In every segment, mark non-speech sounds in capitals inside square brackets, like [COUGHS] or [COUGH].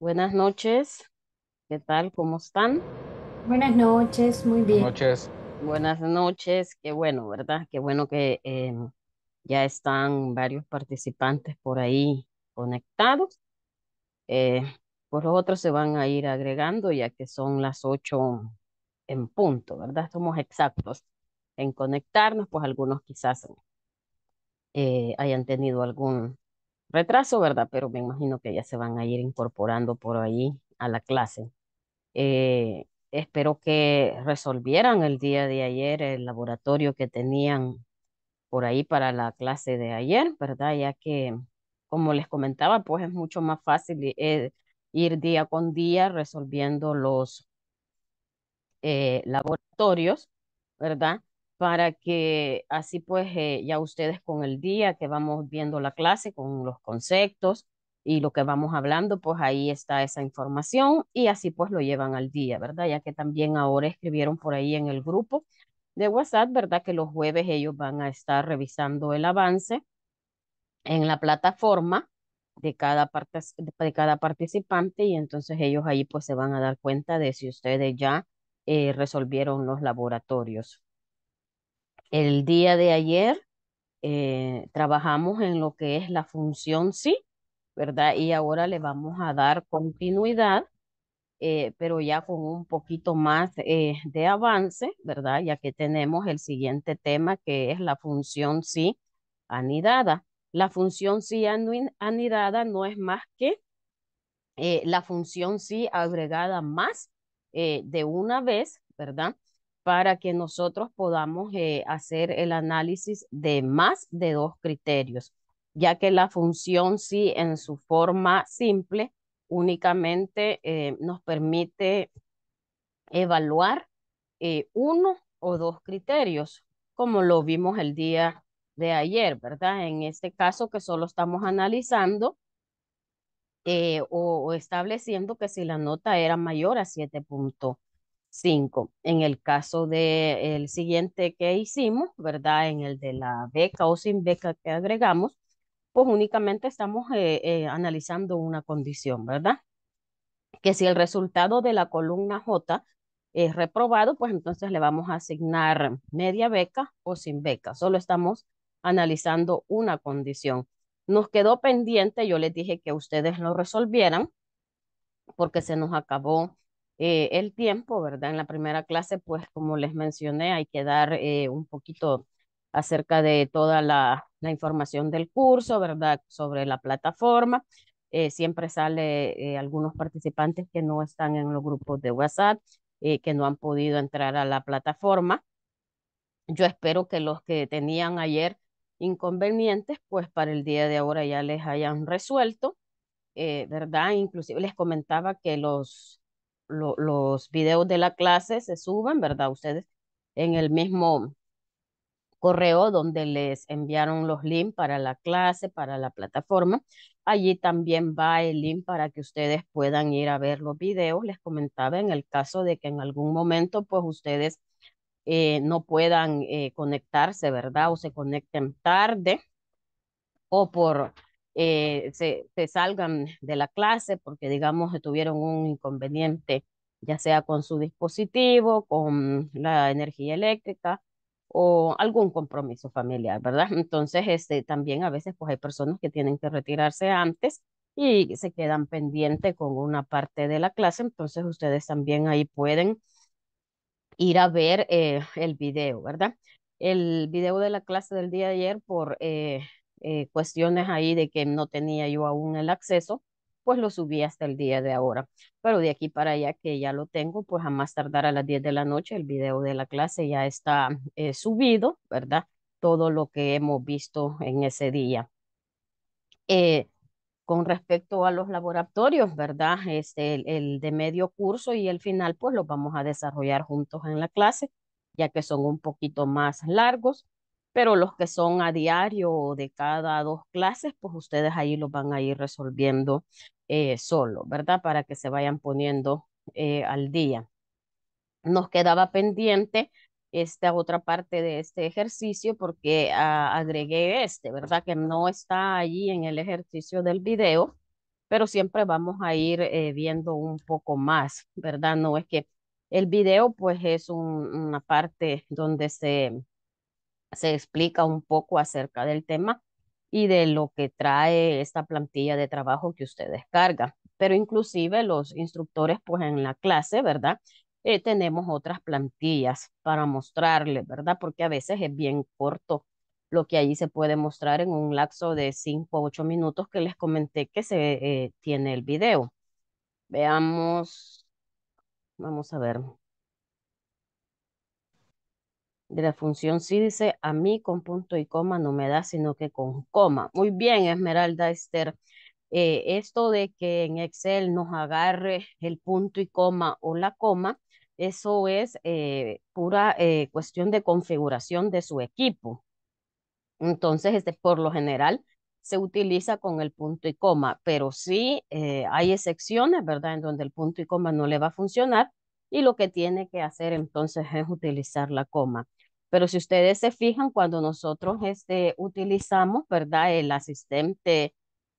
Buenas noches. ¿Qué tal? ¿Cómo están? Buenas noches, muy bien. Buenas noches. Buenas noches. Qué bueno, ¿verdad? Qué bueno que em, ya están varios participantes por ahí conectados. Eh, pues los otros se van a ir agregando ya que son las ocho en punto, ¿verdad? Somos exactos en conectarnos, pues algunos quizás eh, hayan tenido algún retraso, ¿verdad? Pero me imagino que ya se van a ir incorporando por ahí a la clase. Eh, espero que resolvieran el día de ayer el laboratorio que tenían por ahí para la clase de ayer, ¿verdad? Ya que, como les comentaba, pues es mucho más fácil eh, ir día con día resolviendo los eh, laboratorios, ¿verdad? para que así pues eh, ya ustedes con el día que vamos viendo la clase, con los conceptos y lo que vamos hablando, pues ahí está esa información y así pues lo llevan al día, ¿verdad? Ya que también ahora escribieron por ahí en el grupo de WhatsApp, ¿verdad? Que los jueves ellos van a estar revisando el avance en la plataforma de cada, parte, de cada participante y entonces ellos ahí pues se van a dar cuenta de si ustedes ya eh, resolvieron los laboratorios. El día de ayer eh, trabajamos en lo que es la función sí, ¿verdad? Y ahora le vamos a dar continuidad, eh, pero ya con un poquito más eh, de avance, ¿verdad? Ya que tenemos el siguiente tema que es la función sí anidada. La función sí anidada no es más que la función sí agregada más de una vez, ¿verdad? para que nosotros podamos eh, hacer el análisis de más de dos criterios, ya que la función sí en su forma simple únicamente eh, nos permite evaluar eh, uno o dos criterios, como lo vimos el día de ayer, ¿verdad? En este caso que solo estamos analizando o, estableciendo que si la nota era mayor a puntos 5. En el caso del el siguiente que hicimos, ¿verdad? En el de la beca o sin beca que agregamos, pues únicamente estamos eh, eh, analizando una condición, ¿verdad? Que si el resultado de la columna J es reprobado, pues entonces le vamos a asignar media beca o sin beca. Solo estamos analizando una condición. Nos quedó pendiente, yo les dije que ustedes lo resolvieran porque se nos acabó eh, el tiempo, ¿verdad? En la primera clase, pues como les mencioné, hay que dar eh, un poquito acerca de toda la, información del curso, ¿verdad? Sobre la plataforma. Eh, siempre sale algunos participantes que no están en los grupos de WhatsApp, que no han podido entrar a la plataforma. Yo espero que los que tenían ayer inconvenientes, pues para el día de ahora ya les hayan resuelto, ¿verdad? Inclusive les comentaba que los los videos de la clase se suban, ¿verdad? Ustedes en el mismo correo donde les enviaron los links para la clase, para la plataforma. Allí también va el link para que ustedes puedan ir a ver los videos. Les comentaba en el caso de que en algún momento pues ustedes eh, no puedan eh, conectarse, ¿verdad? O se conecten tarde o por eh, se, salgan de la clase porque, digamos, tuvieron un inconveniente, ya sea con su dispositivo, con la energía eléctrica o algún compromiso familiar, ¿verdad? Entonces, este, también a veces pues hay personas que tienen que retirarse antes y se quedan pendientes con una parte de la clase, entonces ustedes también ahí pueden ir a ver eh, el video, ¿verdad? El video de la clase del día de ayer por eh, eh, cuestiones ahí de que no tenía yo aún el acceso, pues lo subí hasta el día de ahora. Pero de aquí para allá que ya lo tengo, pues a más tardar a las 10 de la noche el video de la clase ya está eh, subido, ¿verdad? Todo lo que hemos visto en ese día. Eh, con respecto a los laboratorios, ¿verdad? Este, el, el, de medio curso y el final, pues los vamos a desarrollar juntos en la clase, ya que son un poquito más largos pero los que son a diario de cada dos clases, pues ustedes ahí los van a ir resolviendo eh, solo, ¿verdad? Para que se vayan poniendo eh, al día. Nos quedaba pendiente esta otra parte de este ejercicio porque ah, agregué este, ¿verdad? Que no está allí en el ejercicio del video, pero siempre vamos a ir eh, viendo un poco más, ¿verdad? No es que el video pues es una parte donde se se explica un poco acerca del tema y de lo que trae esta plantilla de trabajo que usted descarga. Pero inclusive los instructores, pues en la clase, ¿verdad? Eh, tenemos otras plantillas para mostrarles, ¿verdad? Porque a veces es bien corto lo que allí se puede mostrar en un lapso de 5 o 8 minutos que les comenté que se eh, tiene el video. Veamos, vamos a ver, de la función sí dice a mí con punto y coma no me da, sino que con coma. Muy bien, Esmeralda Esther. Eh, esto de que en Excel nos agarre el punto y coma o la coma, eso es eh, pura eh, cuestión de configuración de su equipo. Entonces, este, por lo general, se utiliza con el punto y coma, pero sí hay excepciones, ¿verdad? En donde el punto y coma no le va a funcionar y lo que tiene que hacer entonces es utilizar la coma. Pero si ustedes se fijan, cuando nosotros este, utilizamos, ¿verdad? El asistente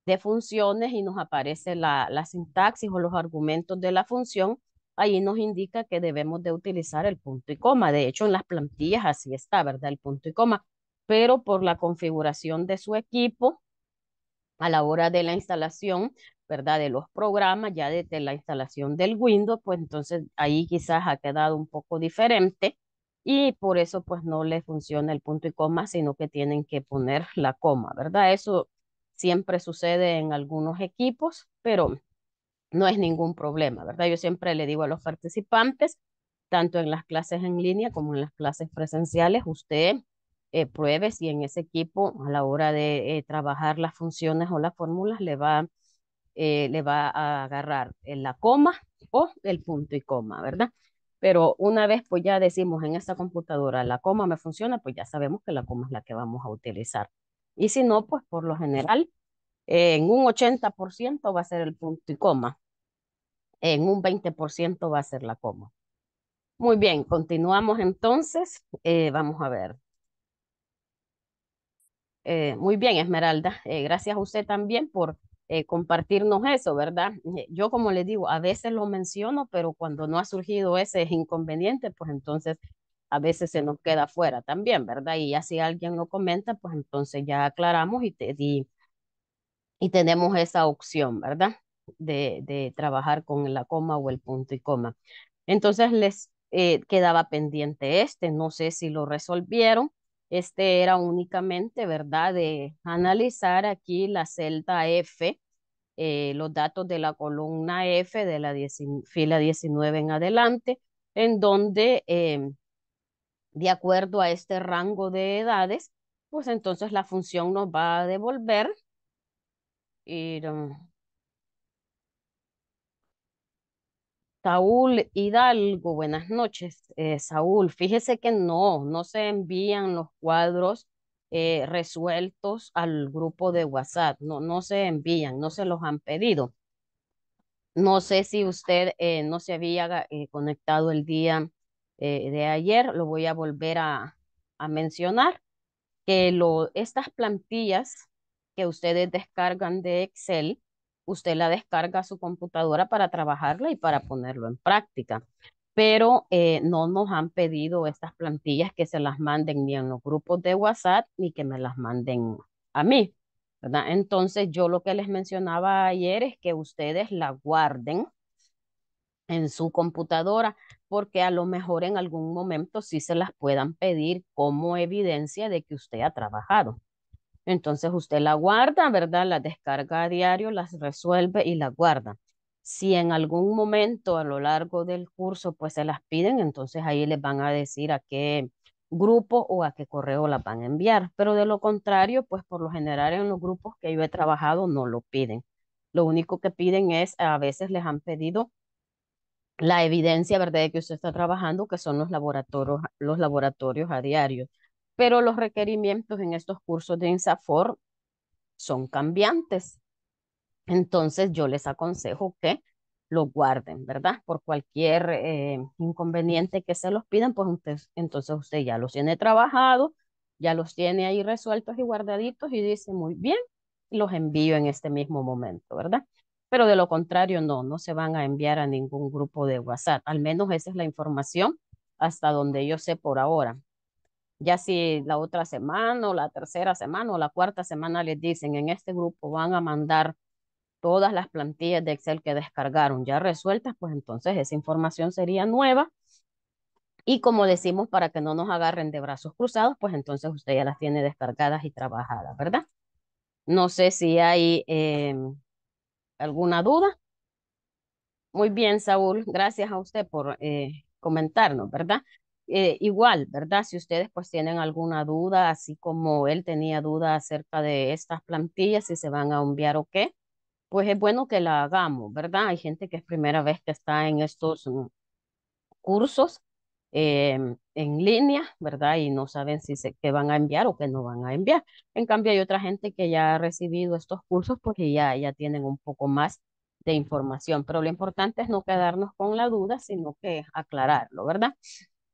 de funciones y nos aparece la, la sintaxis o los argumentos de la función, ahí nos indica que debemos de utilizar el punto y coma. De hecho, en las plantillas así está, ¿verdad? El punto y coma. Pero por la configuración de su equipo, a la hora de la instalación, ¿verdad? De los programas, ya desde la instalación del Windows, pues entonces ahí quizás ha quedado un poco diferente y por eso pues no le funciona el punto y coma, sino que tienen que poner la coma, ¿verdad? Eso siempre sucede en algunos equipos, pero no es ningún problema, ¿verdad? Yo siempre le digo a los participantes, tanto en las clases en línea como en las clases presenciales, usted eh, pruebe si en ese equipo a la hora de eh, trabajar las funciones o las fórmulas le va, eh, le va a agarrar la coma o el punto y coma, ¿verdad? Pero una vez pues ya decimos en esta computadora la coma me funciona, pues ya sabemos que la coma es la que vamos a utilizar. Y si no, pues por lo general en un 80% va a ser el punto y coma. En un 20% va a ser la coma. Muy bien, continuamos entonces. Eh, vamos a ver. Eh, muy bien, Esmeralda. Eh, gracias a usted también por eh, compartirnos eso, ¿verdad? Eh, yo como les digo, a veces lo menciono, pero cuando no ha surgido ese inconveniente, pues entonces a veces se nos queda fuera también, ¿verdad? Y ya si alguien lo comenta, pues entonces ya aclaramos y, te, y, tenemos esa opción, ¿verdad? De, trabajar con la coma o el punto y coma. Entonces les eh, quedaba pendiente este, no sé si lo resolvieron, este era únicamente, ¿verdad?, de analizar aquí la celda F, eh, los datos de la columna F de la fila 19 en adelante, en donde, em, de acuerdo a este rango de edades, pues entonces la función nos va a devolver, um, Saúl Hidalgo, buenas noches. Eh, Saúl, fíjese que no, no se envían los cuadros eh, resueltos al grupo de WhatsApp, no, no se envían, no se los han pedido. No sé si usted eh, no se había conectado el día de ayer, lo voy a volver a, mencionar, que estas plantillas que ustedes descargan de Excel, usted la descarga a su computadora para trabajarla y para ponerlo en práctica. Pero eh, no nos han pedido estas plantillas que se las manden ni en los grupos de WhatsApp ni que me las manden a mí. ¿verdad? Entonces yo lo que les mencionaba ayer es que ustedes la guarden en su computadora porque a lo mejor en algún momento sí se las puedan pedir como evidencia de que usted ha trabajado. Entonces usted la guarda, ¿verdad? La descarga a diario, las resuelve y la guarda. Si en algún momento a lo largo del curso pues se las piden, entonces ahí les van a decir a qué grupo o a qué correo las van a enviar. Pero de lo contrario, pues por lo general en los grupos que yo he trabajado no lo piden. Lo único que piden es, a veces les han pedido la evidencia, ¿verdad?, de que usted está trabajando, que son los laboratorios, los laboratorios a diario pero los requerimientos en estos cursos de INSAFOR son cambiantes. Entonces yo les aconsejo que lo guarden, ¿verdad? Por cualquier eh, inconveniente que se los pidan, pues usted, entonces usted ya los tiene trabajado ya los tiene ahí resueltos y guardaditos y dice, muy bien, los envío en este mismo momento, ¿verdad? Pero de lo contrario, no, no se van a enviar a ningún grupo de WhatsApp. Al menos esa es la información hasta donde yo sé por ahora. Ya si la otra semana o la tercera semana o la cuarta semana les dicen en este grupo van a mandar todas las plantillas de Excel que descargaron ya resueltas, pues entonces esa información sería nueva. Y como decimos, para que no nos agarren de brazos cruzados, pues entonces usted ya las tiene descargadas y trabajadas, ¿verdad? No sé si hay eh, alguna duda. Muy bien, Saúl, gracias a usted por eh, comentarnos, ¿verdad? Eh, igual, ¿verdad? Si ustedes pues tienen alguna duda, así como él tenía duda acerca de estas plantillas, si se van a enviar o qué, pues es bueno que la hagamos, ¿verdad? Hay gente que es primera vez que está en estos mm, cursos em, en línea, ¿verdad? Y no saben si se, que van a enviar o que no van a enviar. En cambio, hay otra gente que ya ha recibido estos cursos porque ya, ya tienen un poco más de información, pero lo importante es no quedarnos con la duda, sino que aclararlo, ¿verdad?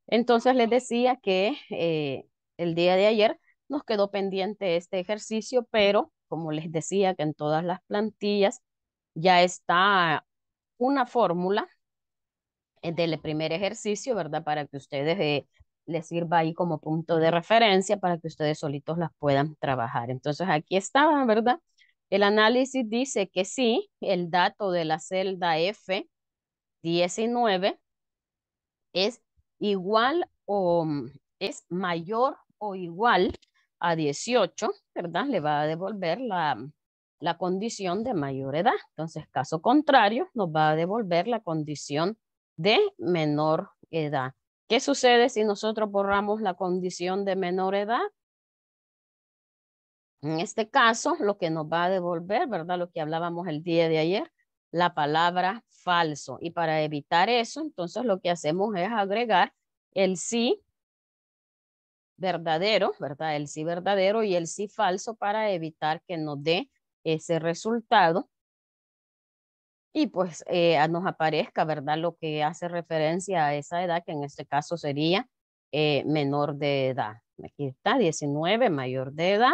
Entonces les decía que eh, el día de ayer nos quedó pendiente este ejercicio, pero como les decía que en todas las plantillas ya está una fórmula eh, del primer ejercicio, ¿verdad? Para que ustedes eh, les sirva ahí como punto de referencia para que ustedes solitos las puedan trabajar. Entonces aquí estaba, ¿verdad? El análisis dice que sí, el dato de la celda F19 es igual o mm, es mayor o igual a 18, ¿verdad? Le va a devolver la, mm, la condición de mayor edad. Entonces, caso contrario, nos va a devolver la condición de menor edad. ¿Qué sucede si nosotros borramos la condición de menor edad? En este caso, lo que nos va a devolver, ¿verdad? Lo que hablábamos el día de ayer, la palabra falso. Y para evitar eso, entonces lo que hacemos es agregar el sí verdadero, ¿verdad? El sí verdadero y el sí falso para evitar que nos dé ese resultado. Y pues eh, nos aparezca, ¿verdad? Lo que hace referencia a esa edad, que en este caso sería eh, menor de edad. Aquí está, 19, mayor de edad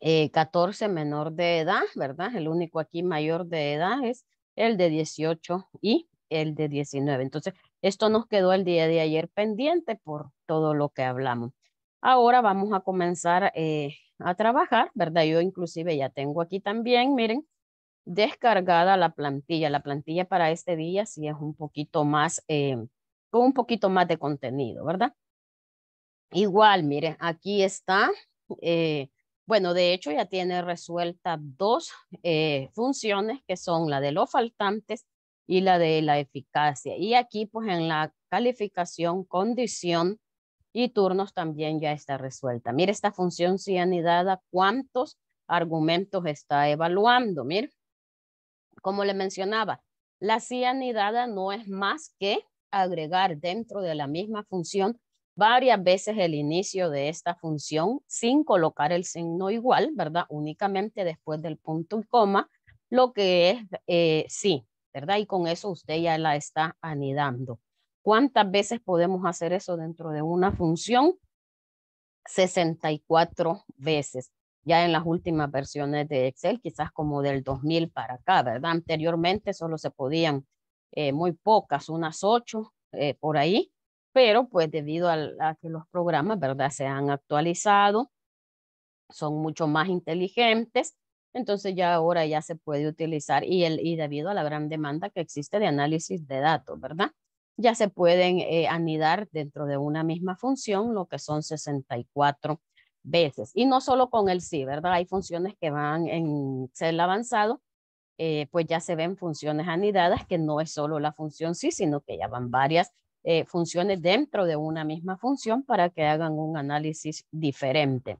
eh, 14 menor de edad, ¿verdad? El único aquí mayor de edad es el de 18 y el de 19. Entonces, esto nos quedó el día de ayer pendiente por todo lo que hablamos. Ahora vamos a comenzar eh, a trabajar, ¿verdad? Yo inclusive ya tengo aquí también, miren, descargada la plantilla. La plantilla para este día sí es un poquito más, eh, con un poquito más de contenido, ¿verdad? Igual, miren, aquí está eh, bueno, de hecho ya tiene resuelta dos eh, funciones que son la de los faltantes y la de la eficacia. Y aquí pues en la calificación, condición y turnos también ya está resuelta. Mire esta función anidada, cuántos argumentos está evaluando. Mire, como le mencionaba, la cianidada no es más que agregar dentro de la misma función varias veces el inicio de esta función sin colocar el signo igual, ¿verdad? Únicamente después del punto y coma, lo que es eh, sí, ¿verdad? Y con eso usted ya la está anidando. ¿Cuántas veces podemos hacer eso dentro de una función? 64 veces, ya en las últimas versiones de Excel, quizás como del 2000 para acá, ¿verdad? Anteriormente solo se podían eh, muy pocas, unas 8 eh, por ahí, pero pues debido a, que los programas, ¿verdad? Se han actualizado, son mucho más inteligentes, entonces ya ahora ya se puede utilizar y, el, y debido a la gran demanda que existe de análisis de datos, ¿verdad? Ya se pueden eh, anidar dentro de una misma función, lo que son 64 veces. Y no solo con el sí, ¿verdad? Hay funciones que van en ser avanzado, eh, pues ya se ven funciones anidadas, que no es solo la función sí, sino que ya van varias eh, funciones dentro de una misma función para que hagan un análisis diferente.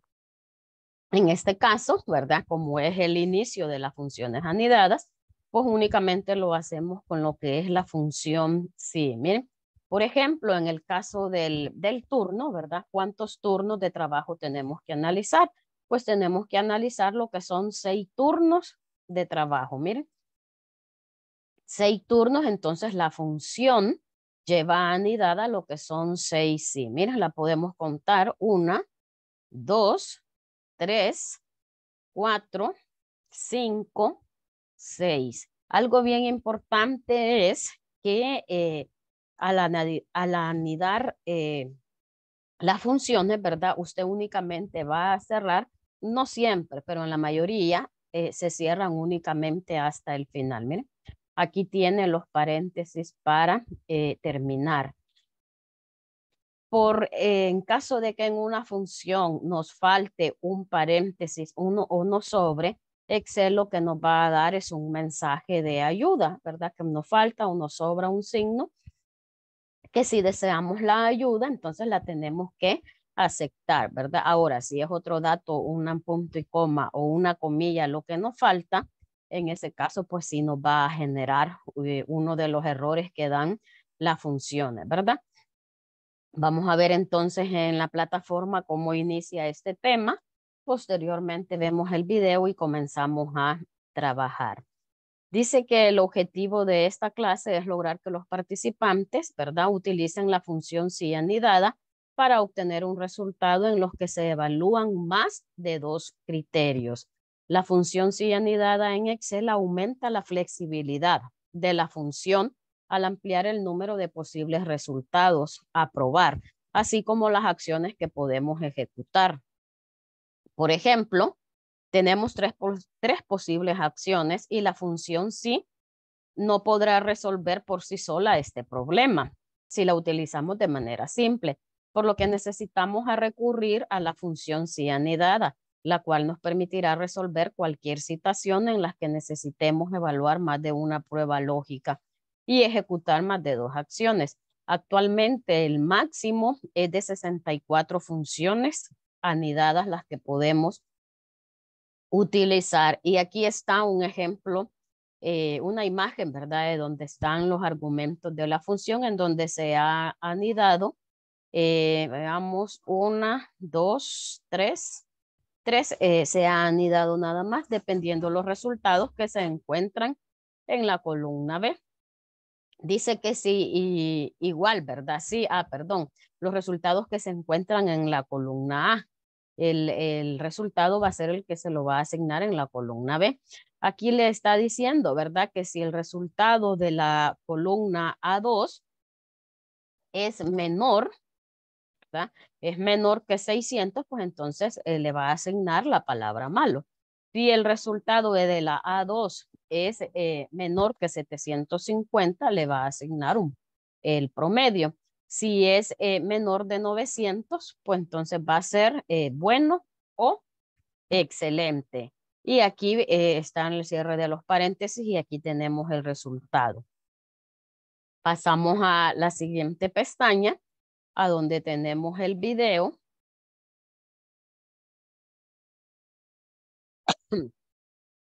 En este caso, ¿verdad? Como es el inicio de las funciones anidadas, pues únicamente lo hacemos con lo que es la función sí. Miren, por ejemplo, en el caso del, del turno, ¿verdad? ¿Cuántos turnos de trabajo tenemos que analizar? Pues tenemos que analizar lo que son seis turnos de trabajo. Miren, seis turnos, entonces la función lleva anidada lo que son seis sí. Mira, la podemos contar. Una, dos, tres, cuatro, cinco, seis. Algo bien importante es que eh, al, anidar eh, las funciones, ¿verdad? Usted únicamente va a cerrar, no siempre, pero en la mayoría eh, se cierran únicamente hasta el final. Miren. Aquí tiene los paréntesis para eh, terminar. Por, eh, en caso de que en una función nos falte un paréntesis, uno o no sobre, Excel lo que nos va a dar es un mensaje de ayuda, ¿verdad? Que nos falta o nos sobra un signo, que si deseamos la ayuda, entonces la tenemos que aceptar, ¿verdad? Ahora, si es otro dato, un punto y coma o una comilla, lo que nos falta, en ese caso, pues sí nos va a generar eh, uno de los errores que dan las funciones, ¿verdad? Vamos a ver entonces en la plataforma cómo inicia este tema. Posteriormente vemos el video y comenzamos a trabajar. Dice que el objetivo de esta clase es lograr que los participantes, ¿verdad?, utilicen la función anidada para obtener un resultado en los que se evalúan más de dos criterios. La función anidada en Excel aumenta la flexibilidad de la función al ampliar el número de posibles resultados a probar, así como las acciones que podemos ejecutar. Por ejemplo, tenemos tres, posibles acciones y la función sí no podrá resolver por sí sola este problema si la utilizamos de manera simple, por lo que necesitamos recurrir a la función sí anidada, la cual nos permitirá resolver cualquier situación en la que necesitemos evaluar más de una prueba lógica y ejecutar más de dos acciones. Actualmente el máximo es de 64 funciones anidadas las que podemos utilizar. Y aquí está un ejemplo, eh, una imagen, ¿verdad? De donde están los argumentos de la función en donde se ha anidado. Eh, veamos, una, dos, tres, 3 eh, se ha anidado nada más dependiendo los resultados que se encuentran en la columna B. Dice que sí, igual, ¿verdad? Sí, ah, perdón, los resultados que se encuentran en la columna A. El, el, resultado va a ser el que se lo va a asignar en la columna B. Aquí le está diciendo, ¿verdad? Que si el resultado de la columna A2 es menor es menor que 600, pues entonces eh, le va a asignar la palabra malo. Si el resultado de la A2 es eh, menor que 750, le va a asignar un, el promedio. Si es eh, menor de 900, pues entonces va a ser bueno o excelente. Y aquí está en el cierre de los paréntesis y aquí tenemos el resultado. Pasamos a la siguiente pestaña a donde tenemos el video.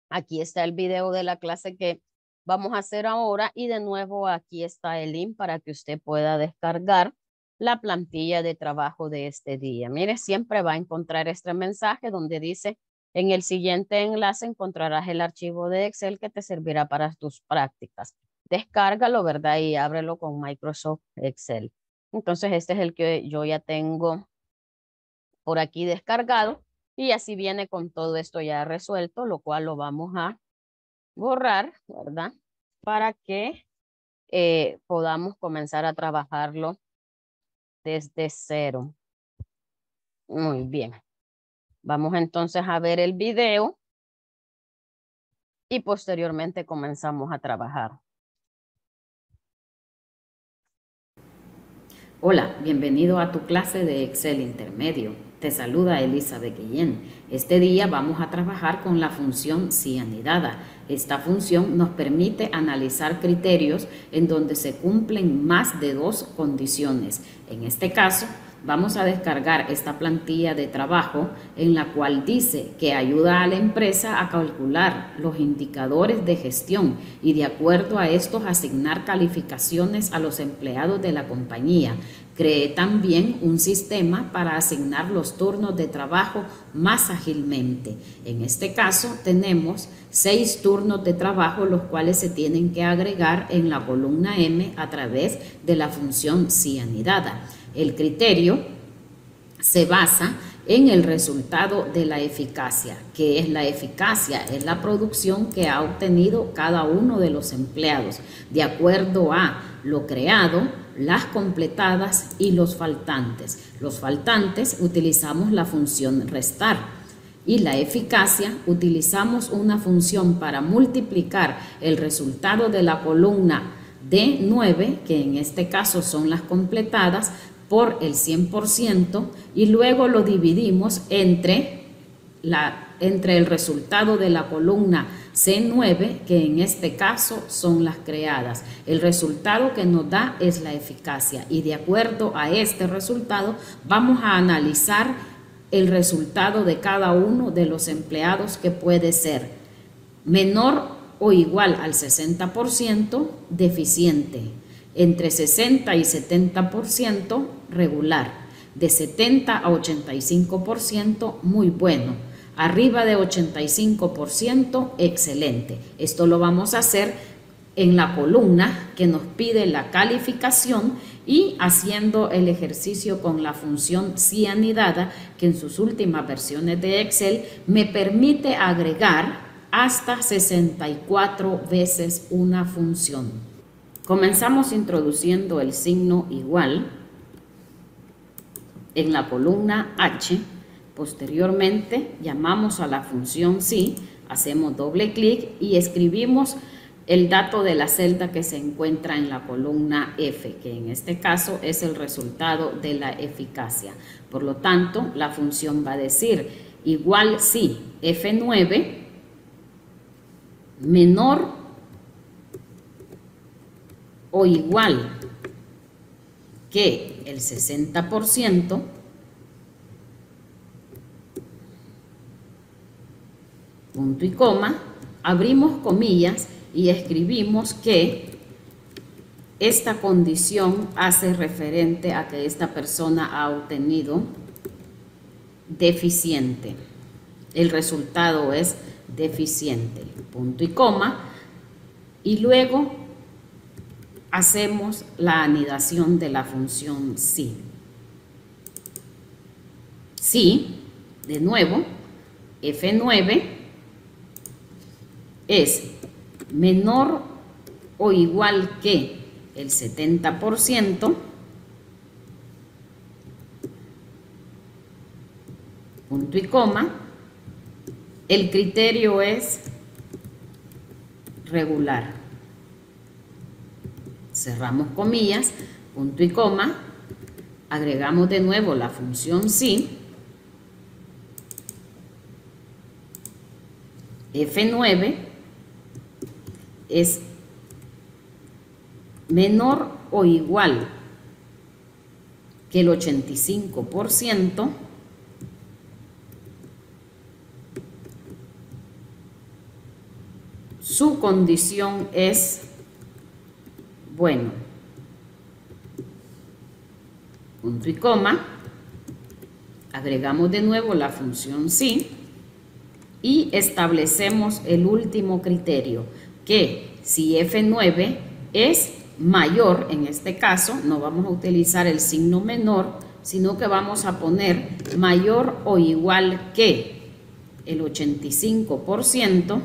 Aquí está el video de la clase que vamos a hacer ahora y de nuevo aquí está el link para que usted pueda descargar la plantilla de trabajo de este día. Mire, siempre va a encontrar este mensaje donde dice, en el siguiente enlace encontrarás el archivo de Excel que te servirá para tus prácticas. Descárgalo, ¿verdad? Y ábrelo con Microsoft Excel. Entonces este es el que yo ya tengo por aquí descargado y así viene con todo esto ya resuelto, lo cual lo vamos a borrar, ¿verdad? Para que eh, podamos comenzar a trabajarlo desde cero. Muy bien. Vamos entonces a ver el video y posteriormente comenzamos a trabajar. Hola, bienvenido a tu clase de Excel intermedio. Te saluda Elizabeth Guillén. Este día vamos a trabajar con la función cianidada. Esta función nos permite analizar criterios en donde se cumplen más de dos condiciones. En este caso, vamos a descargar esta plantilla de trabajo en la cual dice que ayuda a la empresa a calcular los indicadores de gestión y de acuerdo a estos asignar calificaciones a los empleados de la compañía. Cree también un sistema para asignar los turnos de trabajo más ágilmente. En este caso tenemos seis turnos de trabajo los cuales se tienen que agregar en la columna M a través de la función cianidada. El criterio se basa en el resultado de la eficacia, que es la eficacia, es la producción que ha obtenido cada uno de los empleados, de acuerdo a lo creado, las completadas y los faltantes. Los faltantes utilizamos la función restar y la eficacia utilizamos una función para multiplicar el resultado de la columna D9, que en este caso son las completadas, por el 100% y luego lo dividimos entre, la, entre el resultado de la columna C9, que en este caso son las creadas. El resultado que nos da es la eficacia y de acuerdo a este resultado vamos a analizar el resultado de cada uno de los empleados que puede ser menor o igual al 60% deficiente, entre 60 y 70% regular, de 70 a 85% muy bueno, arriba de 85% excelente. Esto lo vamos a hacer en la columna que nos pide la calificación y haciendo el ejercicio con la función cianidada que en sus últimas versiones de Excel me permite agregar hasta 64 veces una función. Comenzamos introduciendo el signo igual en la columna H. Posteriormente llamamos a la función SI hacemos doble clic y escribimos el dato de la celda que se encuentra en la columna F, que en este caso es el resultado de la eficacia. Por lo tanto, la función va a decir igual si F9 menor o igual que el 60%, punto y coma, abrimos comillas y escribimos que esta condición hace referente a que esta persona ha obtenido deficiente. El resultado es deficiente, punto y coma. Y luego hacemos la anidación de la función si. Si, de nuevo, f9 es menor o igual que el 70%, punto y coma, el criterio es regular cerramos comillas, punto y coma, agregamos de nuevo la función si, F9 es menor o igual que el 85% su condición es bueno, punto y coma, agregamos de nuevo la función sí y establecemos el último criterio, que si F9 es mayor, en este caso, no vamos a utilizar el signo menor, sino que vamos a poner mayor o igual que el 85%,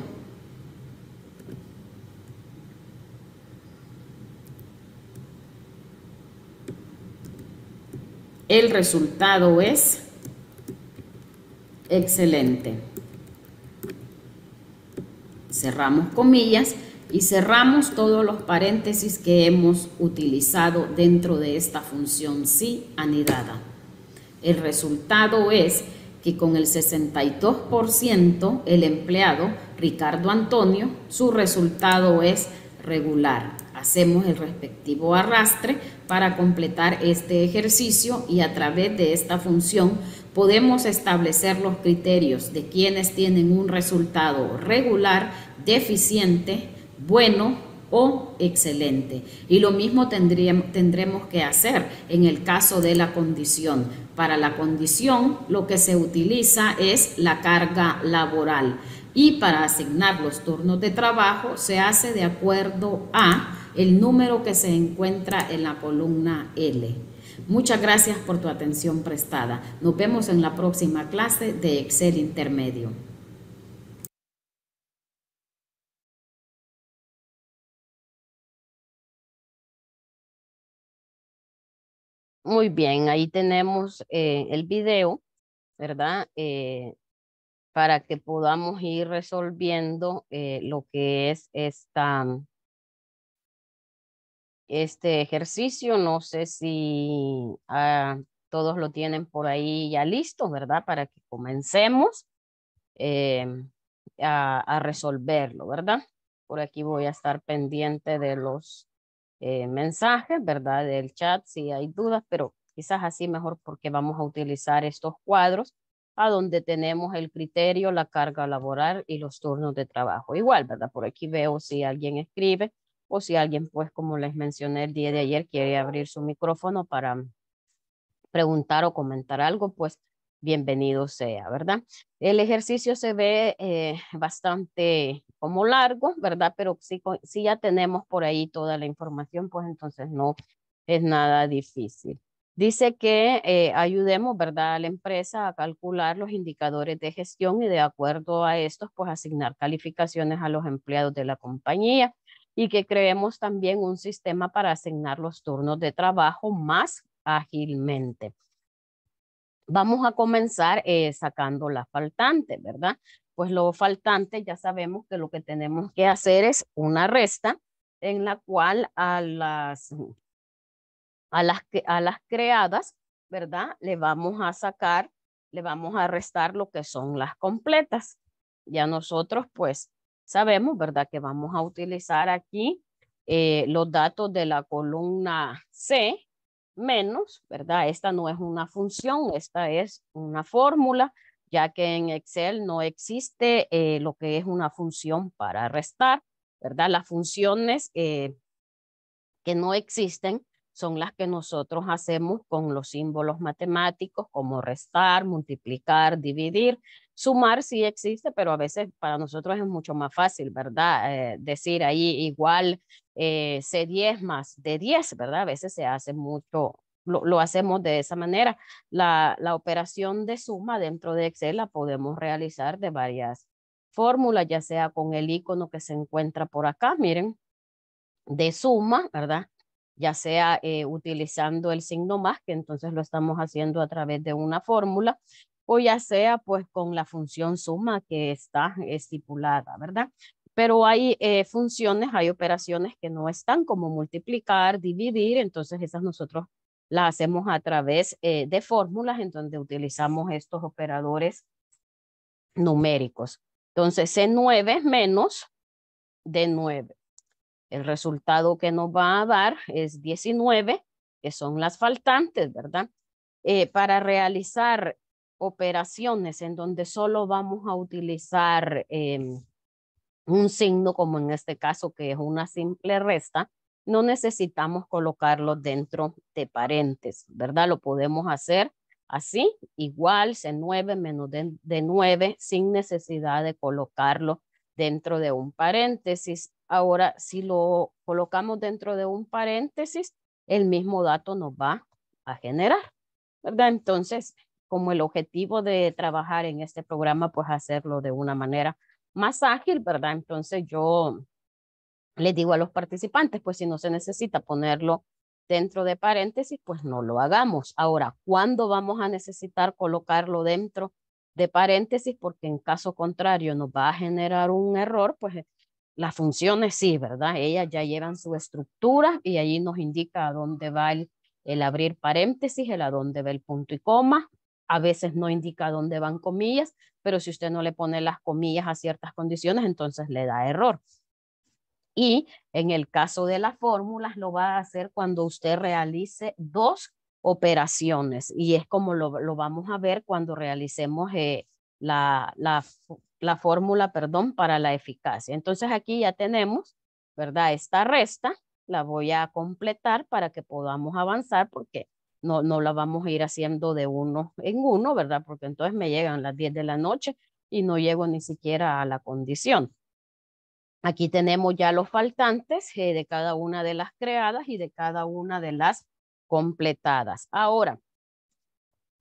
El resultado es excelente. Cerramos comillas y cerramos todos los paréntesis que hemos utilizado dentro de esta función sí anidada. El resultado es que con el 62% el empleado Ricardo Antonio, su resultado es regular. Hacemos el respectivo arrastre para completar este ejercicio y a través de esta función podemos establecer los criterios de quienes tienen un resultado regular, deficiente, bueno o excelente. Y lo mismo tendríamos, tendremos que hacer en el caso de la condición. Para la condición lo que se utiliza es la carga laboral y para asignar los turnos de trabajo se hace de acuerdo a el número que se encuentra en la columna L. Muchas gracias por tu atención prestada. Nos vemos en la próxima clase de Excel Intermedio. Muy bien, ahí tenemos eh, el video, ¿verdad? Eh, para que podamos ir resolviendo eh, lo que es esta, este ejercicio. No sé si ah, todos lo tienen por ahí ya listo, ¿verdad? Para que comencemos em, a, resolverlo, ¿verdad? Por aquí voy a estar pendiente de los eh, mensajes, ¿verdad? Del chat si hay dudas, pero quizás así mejor porque vamos a utilizar estos cuadros a donde tenemos el criterio, la carga laboral y los turnos de trabajo. Igual, ¿verdad? Por aquí veo si alguien escribe si alguien, pues como les mencioné el día de ayer, quiere abrir su micrófono para preguntar o comentar algo, pues bienvenido sea, ¿verdad? El ejercicio se ve eh, bastante como largo, ¿verdad? Pero si, ya tenemos por ahí toda la información, pues entonces no es nada difícil. Dice que eh, ayudemos, ¿verdad?, a la empresa a calcular los indicadores de gestión y de acuerdo a estos, pues asignar calificaciones a los empleados de la compañía y que creemos también un sistema para asignar los turnos de trabajo más ágilmente. Vamos a comenzar eh, sacando la faltante, ¿verdad? Pues lo faltante ya sabemos que lo que tenemos que hacer es una resta en la cual a las, a las, a las creadas, ¿verdad? Le vamos a sacar, le vamos a restar lo que son las completas. Ya nosotros pues sabemos, ¿verdad? Que vamos a utilizar aquí eh, los datos de la columna C menos, ¿verdad? Esta no es una función, esta es una fórmula, ya que en Excel no existe eh, lo que es una función para restar, ¿verdad? Las funciones eh, que no existen son las que nosotros hacemos con los símbolos matemáticos como restar, multiplicar, dividir, Sumar sí existe, pero a veces para nosotros es mucho más fácil, ¿verdad? Eh, decir ahí igual eh, C10 más D10, ¿verdad? A veces se hace mucho, lo, hacemos de esa manera. La, la, operación de suma dentro de Excel la podemos realizar de varias fórmulas, ya sea con el icono que se encuentra por acá, miren, de suma, ¿verdad? Ya sea eh, utilizando el signo más, que entonces lo estamos haciendo a través de una fórmula, o ya sea pues con la función suma que está estipulada, ¿verdad? Pero hay eh, funciones, hay operaciones que no están como multiplicar, dividir, entonces esas nosotros las hacemos a través eh, de fórmulas en donde utilizamos estos operadores numéricos. Entonces C9 menos de 9. El resultado que nos va a dar es 19, que son las faltantes, ¿verdad? Eh, para realizar operaciones en donde solo vamos a utilizar em, un signo, como en este caso que es una simple resta, no necesitamos colocarlo dentro de paréntesis, ¿verdad? Lo podemos hacer así, igual C9 menos de, de 9 sin necesidad de colocarlo dentro de un paréntesis. Ahora, si lo colocamos dentro de un paréntesis, el mismo dato nos va a generar, ¿verdad? Entonces, como el objetivo de trabajar en este programa, pues hacerlo de una manera más ágil, ¿verdad? Entonces yo les digo a los participantes, pues si no se necesita ponerlo dentro de paréntesis, pues no lo hagamos. Ahora, ¿cuándo vamos a necesitar colocarlo dentro de paréntesis? Porque en caso contrario nos va a generar un error, pues las funciones sí, ¿verdad? Ellas ya llevan su estructura y allí nos indica a dónde va el, el abrir paréntesis, el a dónde va el punto y coma, a veces no indica dónde van comillas, pero si usted no le pone las comillas a ciertas condiciones, entonces le da error. Y en el caso de las fórmulas, lo va a hacer cuando usted realice dos operaciones. Y es como lo, vamos a ver cuando realicemos eh, la, la, la fórmula, perdón, para la eficacia. Entonces aquí ya tenemos, ¿verdad? Esta resta la voy a completar para que podamos avanzar porque no, no la vamos a ir haciendo de uno en uno, ¿verdad? Porque entonces me llegan las 10 de la noche y no llego ni siquiera a la condición. Aquí tenemos ya los faltantes eh, de cada una de las creadas y de cada una de las completadas. Ahora,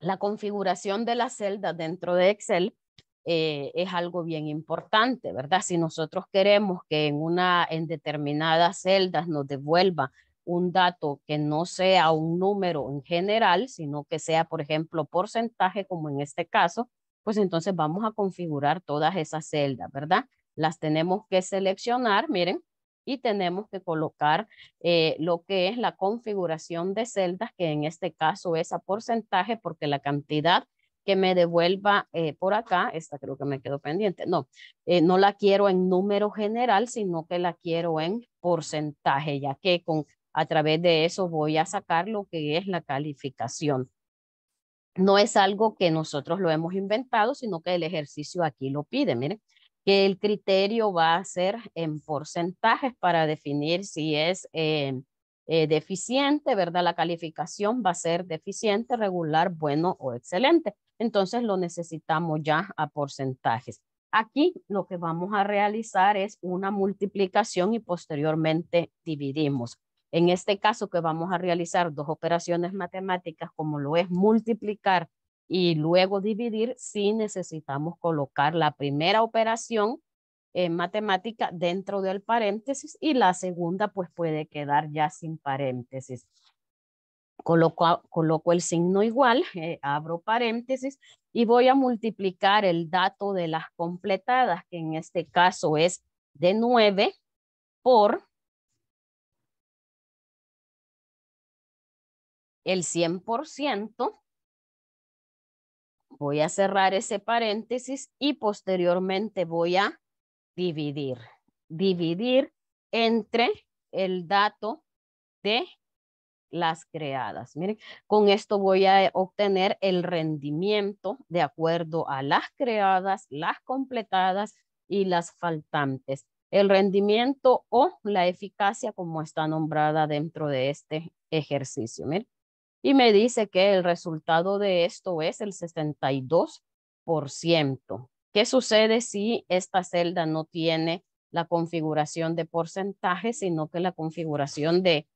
la configuración de las celdas dentro de Excel eh, es algo bien importante, ¿verdad? Si nosotros queremos que en una, en determinadas celdas nos devuelva un dato que no sea un número en general, sino que sea, por ejemplo, porcentaje, como en este caso, pues entonces vamos a configurar todas esas celdas, ¿verdad? Las tenemos que seleccionar, miren, y tenemos que colocar eh, lo que es la configuración de celdas, que en este caso es a porcentaje, porque la cantidad que me devuelva eh, por acá, esta creo que me quedó pendiente, no, eh, no la quiero en número general, sino que la quiero en porcentaje, ya que con a través de eso voy a sacar lo que es la calificación. No es algo que nosotros lo hemos inventado, sino que el ejercicio aquí lo pide. Miren, que el criterio va a ser en porcentajes para definir si es eh, eh, deficiente, ¿verdad? La calificación va a ser deficiente, regular, bueno o excelente. Entonces lo necesitamos ya a porcentajes. Aquí lo que vamos a realizar es una multiplicación y posteriormente dividimos. En este caso que vamos a realizar dos operaciones matemáticas como lo es multiplicar y luego dividir, sí necesitamos colocar la primera operación en matemática dentro del paréntesis y la segunda pues puede quedar ya sin paréntesis. Coloco, el signo igual, eh, abro paréntesis y voy a multiplicar el dato de las completadas, que en este caso es de 9 por el 100%. Voy a cerrar ese paréntesis y posteriormente voy a dividir. Dividir entre el dato de las creadas. Miren, con esto voy a obtener el rendimiento de acuerdo a las creadas, las completadas y las faltantes. El rendimiento o la eficacia como está nombrada dentro de este ejercicio. Miren. Y me dice que el resultado de esto es el 62%. ¿Qué sucede si esta celda no tiene la configuración de porcentaje, sino que la configuración de,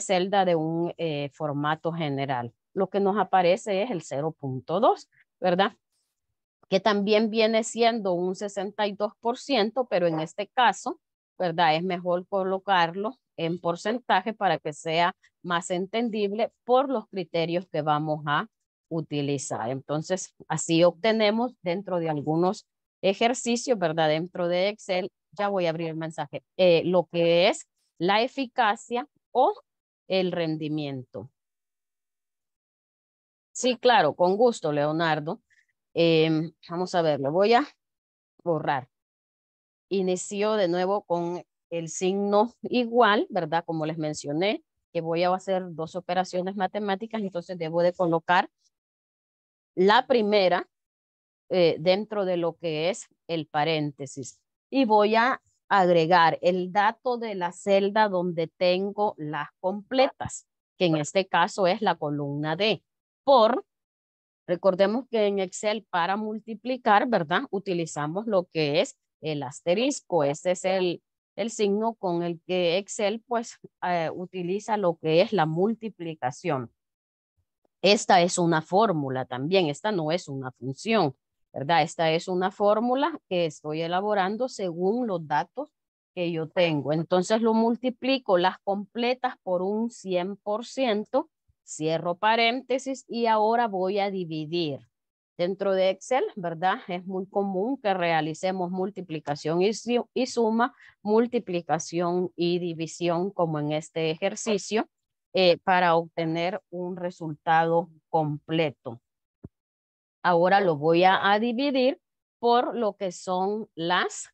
celda de un eh, formato general? Lo que nos aparece es el 0.2, ¿verdad? Que también viene siendo un 62%, pero en este caso, ¿verdad? Es mejor colocarlo en porcentaje para que sea más entendible por los criterios que vamos a utilizar. Entonces, así obtenemos dentro de algunos ejercicios, ¿verdad? Dentro de Excel, ya voy a abrir el mensaje, eh, lo que es la eficacia o el rendimiento. Sí, claro, con gusto, Leonardo. Em, vamos a ver, lo voy a borrar. Inicio de nuevo con el signo igual, ¿verdad? Como les mencioné, que voy a hacer dos operaciones matemáticas, entonces debo de colocar la primera eh, dentro de lo que es el paréntesis. Y voy a agregar el dato de la celda donde tengo las completas, que en este caso es la columna D, por, recordemos que en Excel para multiplicar, ¿verdad? Utilizamos lo que es el asterisco, ese es el, el signo con el que Excel pues eh, utiliza lo que es la multiplicación. Esta es una fórmula también, esta no es una función, ¿verdad? Esta es una fórmula que estoy elaborando según los datos que yo tengo. Entonces lo multiplico las completas por un 100%, cierro paréntesis y ahora voy a dividir. Dentro de Excel, ¿verdad? Es muy común que realicemos multiplicación y, suma, multiplicación y división, como en este ejercicio, eh, para obtener un resultado completo. Ahora lo voy a, dividir por lo que son las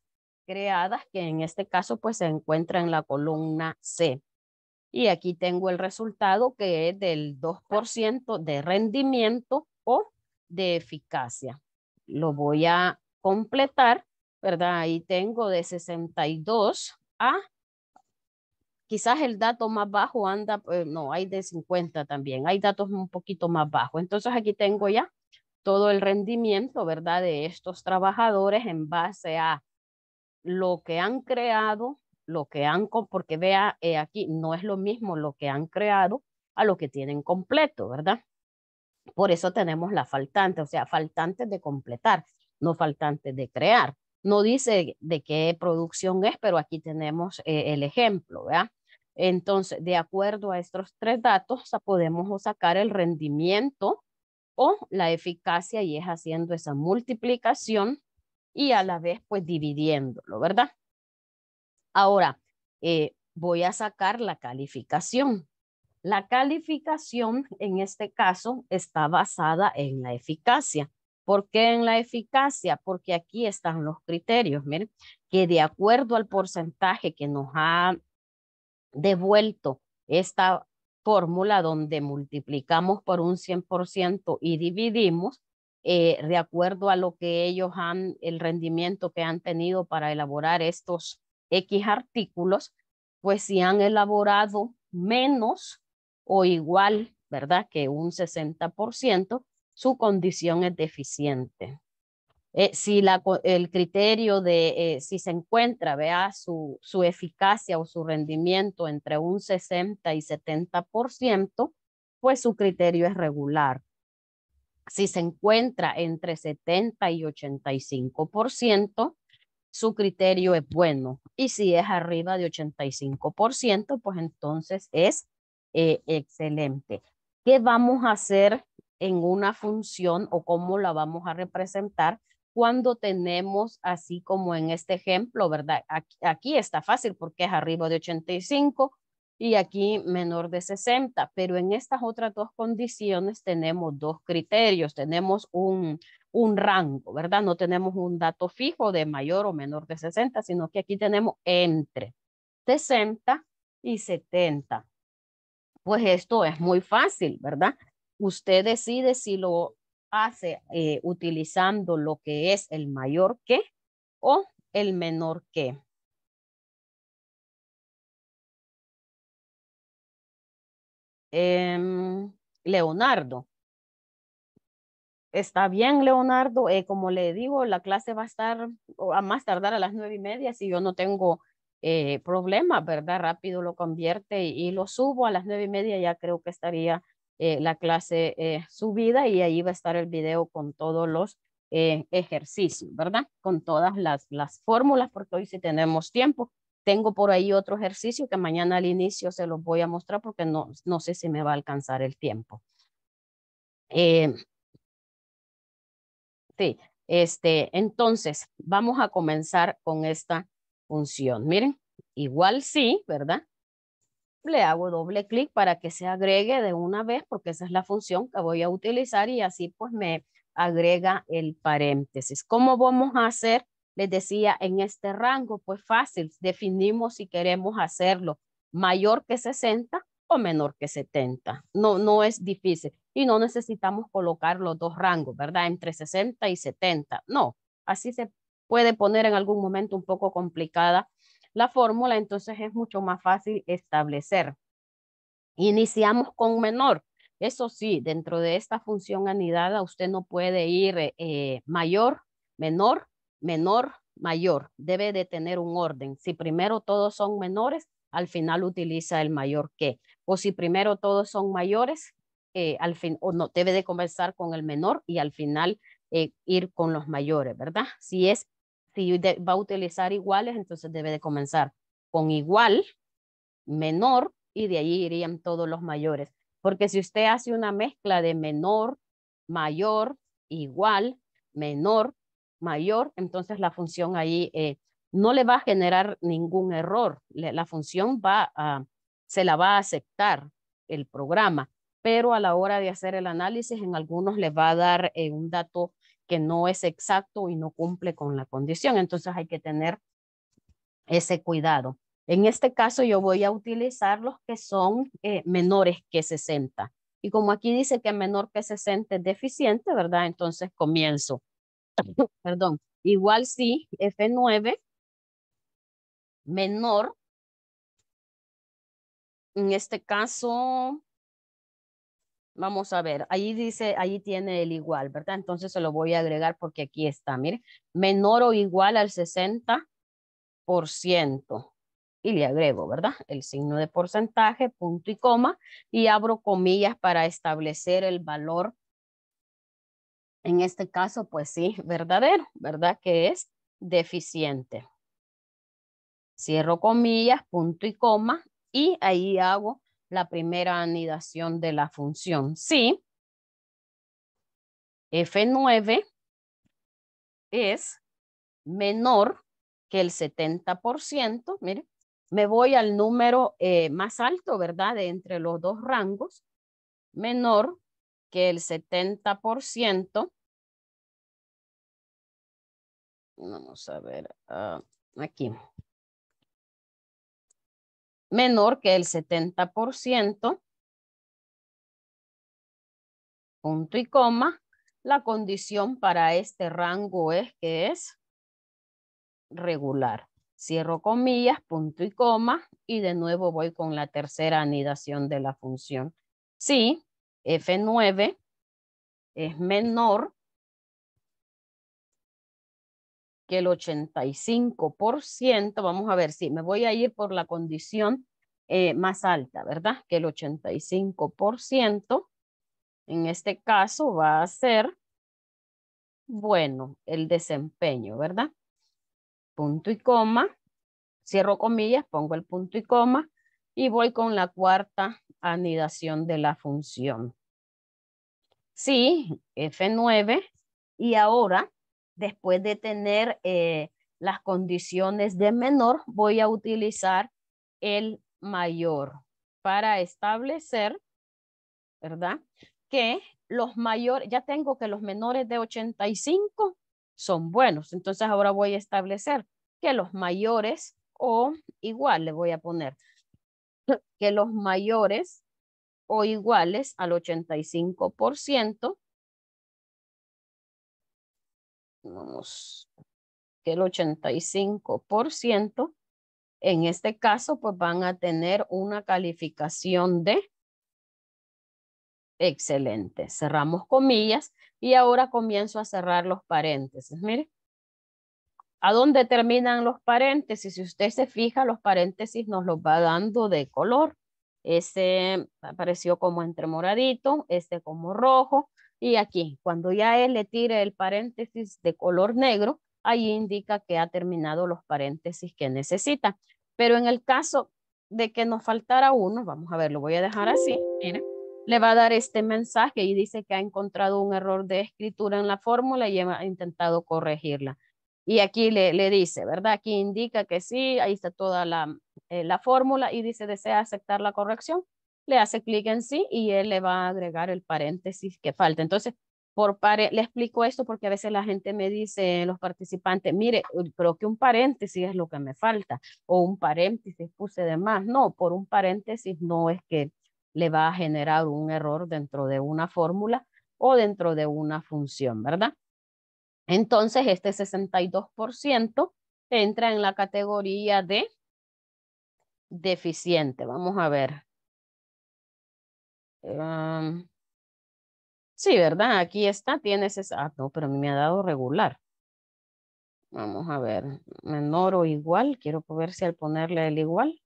creadas, que en este caso pues se encuentra en la columna C. Y aquí tengo el resultado que es del 2% de rendimiento o de eficacia. Lo voy a completar, ¿verdad? Ahí tengo de 62 a quizás el dato más bajo anda, eh, no, hay de 50 también, hay datos un poquito más bajos. Entonces aquí tengo ya todo el rendimiento, ¿verdad? De estos trabajadores en base a lo que han creado, lo que han, porque vea eh, aquí, no es lo mismo lo que han creado a lo que tienen completo, ¿verdad? Por eso tenemos la faltante, o sea, faltante de completar, no faltante de crear. No dice de qué producción es, pero aquí tenemos eh, el ejemplo, ¿verdad? Entonces, de acuerdo a estos tres datos, podemos sacar el rendimiento o la eficacia y es haciendo esa multiplicación y a la vez pues dividiéndolo, ¿verdad? Ahora, eh, voy a sacar la calificación. La calificación en este caso está basada en la eficacia. ¿Por qué en la eficacia? Porque aquí están los criterios, miren, que de acuerdo al porcentaje que nos ha devuelto esta fórmula donde multiplicamos por un 100% y dividimos, eh, de acuerdo a lo que ellos han, el rendimiento que han tenido para elaborar estos X artículos, pues si han elaborado menos o igual, ¿verdad? Que un 60%, su condición es deficiente. Eh, si el criterio de eh, si se encuentra, vea su, su, eficacia o su rendimiento entre un 60 y 70%, pues su criterio es regular. Si se encuentra entre 70 y 85%, su criterio es bueno. Y si es arriba de 85%, pues entonces es eh, excelente. ¿Qué vamos a hacer en una función o cómo la vamos a representar cuando tenemos, así como en este ejemplo, ¿verdad? Aquí, aquí está fácil porque es arriba de 85 y aquí menor de 60, pero en estas otras dos condiciones tenemos dos criterios, tenemos un, un rango, ¿verdad? No tenemos un dato fijo de mayor o menor de 60, sino que aquí tenemos entre 60 y 70 pues esto es muy fácil, ¿verdad? Usted decide si lo hace eh, utilizando lo que es el mayor que o el menor que. Em, Leonardo. Está bien, Leonardo. Eh, como le digo, la clase va a estar a más tardar a las nueve y media si yo no tengo eh, problema, ¿verdad? Rápido lo convierte y, lo subo a las nueve y media, ya creo que estaría eh, la clase eh, subida y ahí va a estar el video con todos los ejercicios, ¿verdad? Con todas las, fórmulas, porque hoy si tenemos tiempo. Tengo por ahí otro ejercicio que mañana al inicio se los voy a mostrar porque no, no sé si me va a alcanzar el tiempo. sí, este, entonces vamos a comenzar con esta función. Miren, igual sí, ¿verdad? Le hago doble clic para que se agregue de una vez porque esa es la función que voy a utilizar y así pues me agrega el paréntesis. ¿Cómo vamos a hacer? Les decía, en este rango, pues fácil, definimos si queremos hacerlo mayor que 60 o menor que 70. No, no es difícil y no necesitamos colocar los dos rangos, ¿verdad? Entre 60 y 70. No, así se puede poner en algún momento un poco complicada la fórmula, entonces es mucho más fácil establecer. Iniciamos con menor. Eso sí, dentro de esta función anidada, usted no puede ir eh, eh, mayor, menor, menor, mayor. Debe de tener un orden. Si primero todos son menores, al final utiliza el mayor que. O si primero todos son mayores, eh, al fin, o no, debe de comenzar con el menor y al final ir con los mayores, ¿verdad? Si es si va a utilizar iguales, entonces debe de comenzar con igual, menor, y de allí irían todos los mayores. Porque si usted hace una mezcla de menor, mayor, igual, menor, mayor, entonces la función ahí eh, no le va a generar ningún error. la función va a, se la va a aceptar el programa, pero a la hora de hacer el análisis en algunos le va a dar eh, un dato que no es exacto y no cumple con la condición. Entonces hay que tener ese cuidado. En este caso yo voy a utilizar los que son eh, menores que 60. Y como aquí dice que menor que 60 es deficiente, ¿verdad? Entonces comienzo. [COUGHS] Perdón. Igual si F9 menor, en este caso Vamos a ver, ahí dice, ahí tiene el igual, ¿verdad? Entonces se lo voy a agregar porque aquí está, mire, menor o igual al 60%. Y le agrego, ¿verdad? El signo de porcentaje, punto y coma, y abro comillas para establecer el valor. En este caso, pues sí, verdadero, ¿verdad? Que es deficiente. Cierro comillas, punto y coma, y ahí hago la primera anidación de la función. Sí, F9 es menor que el 70%, mire, me voy al número eh, más alto, ¿verdad? De entre los dos rangos, menor que el 70%. Vamos a ver ah, aquí menor que el 70%, punto y coma, la condición para este rango es que es regular. Cierro comillas, punto y coma, y de nuevo voy con la tercera anidación de la función. Si F9 es menor que el 85%, vamos a ver si me voy a ir por la condición eh, más alta, ¿verdad? Que el 85% en este caso va a ser, bueno, el desempeño, ¿verdad? Punto y coma, cierro comillas, pongo el punto y coma y voy con la cuarta anidación de la función. Sí, F9 y ahora después de tener eh, las condiciones de menor, voy a utilizar el mayor para establecer, ¿verdad? Que los mayores, ya tengo que los menores de 85 son buenos. Entonces ahora voy a establecer que los mayores o igual le voy a poner que los mayores o iguales al 85% que el 85%, en este caso, pues van a tener una calificación de excelente. Cerramos comillas y ahora comienzo a cerrar los paréntesis. Mire, ¿a dónde terminan los paréntesis? Si usted se fija, los paréntesis nos los va dando de color. Ese apareció como entre moradito, este como rojo, y aquí, cuando ya él le tire el paréntesis de color negro, ahí indica que ha terminado los paréntesis que necesita. Pero en el caso de que nos faltara uno, vamos a ver, lo voy a dejar así, le va a dar este mensaje y dice que ha encontrado un error de escritura en la fórmula y ha intentado corregirla. Y aquí le, le dice, ¿verdad? Aquí indica que sí, ahí está toda la, eh, la fórmula y dice, ¿desea aceptar la corrección? le hace clic en sí y él le va a agregar el paréntesis que falta. Entonces, por pare le explico esto porque a veces la gente me dice, los participantes, mire, creo que un paréntesis es lo que me falta o un paréntesis puse de más. No, por un paréntesis no es que le va a generar un error dentro de una fórmula o dentro de una función, ¿verdad? Entonces, este 62% entra en la categoría de deficiente. Vamos a ver, sí, ¿verdad? Aquí está, tienes esa. Ah, no, pero a mí me ha dado regular. Vamos a ver, menor o igual. Quiero ver si al ponerle el igual,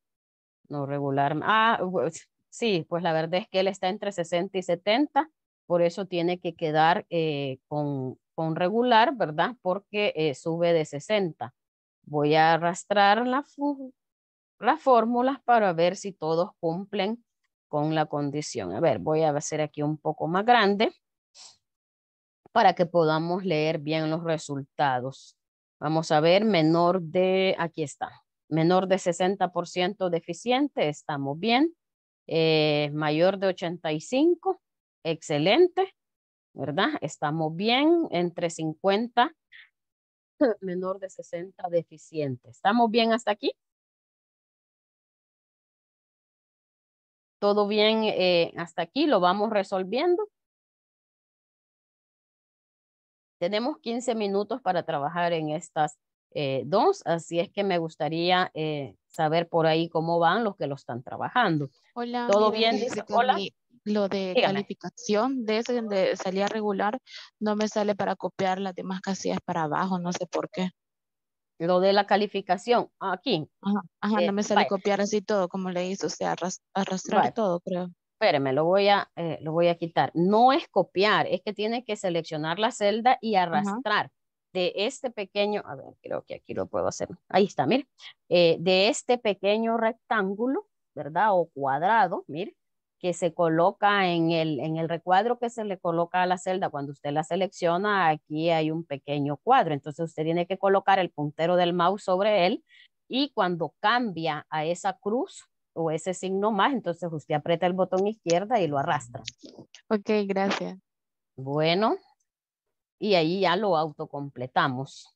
no regular. Ah, pues, sí, pues la verdad es que él está entre 60 y 70, por eso tiene que quedar eh, con, con, regular, ¿verdad? Porque eh, sube de 60. Voy a arrastrar las fórmulas para ver si todos cumplen con la condición. A ver, voy a hacer aquí un poco más grande para que podamos leer bien los resultados. Vamos a ver, menor de, aquí está, menor de 60% deficiente, estamos bien. Eh, mayor de 85, excelente, ¿verdad? Estamos bien, entre 50, [LAUGHS] menor de 60 deficiente. ¿Estamos bien hasta aquí? todo bien eh, hasta aquí, lo vamos resolviendo. Tenemos 15 minutos para trabajar en estas eh, dos, así es que me gustaría eh, saber por ahí cómo van los que lo están trabajando. Hola, todo bien, dice, hola. lo de calificación de ese salía regular, no me sale para copiar las demás casillas para abajo, no sé por qué lo de la calificación aquí. Ajá, no me eh, sale copiar así todo como le hizo, o sea, arrastrar todo, creo. me lo voy, a, eh, lo voy a quitar. No es copiar, es que tiene que seleccionar la celda y arrastrar de este pequeño, a ver, creo que aquí lo puedo hacer. Ahí está, mire. Eh, de este pequeño rectángulo, ¿verdad? O cuadrado, mire que se coloca en el, en el recuadro que se le coloca a la celda. Cuando usted la selecciona, aquí hay un pequeño cuadro. Entonces usted tiene que colocar el puntero del mouse sobre él y cuando cambia a esa cruz o ese signo más, entonces usted aprieta el botón izquierda y lo arrastra. Ok, gracias. Bueno, y ahí ya lo autocompletamos.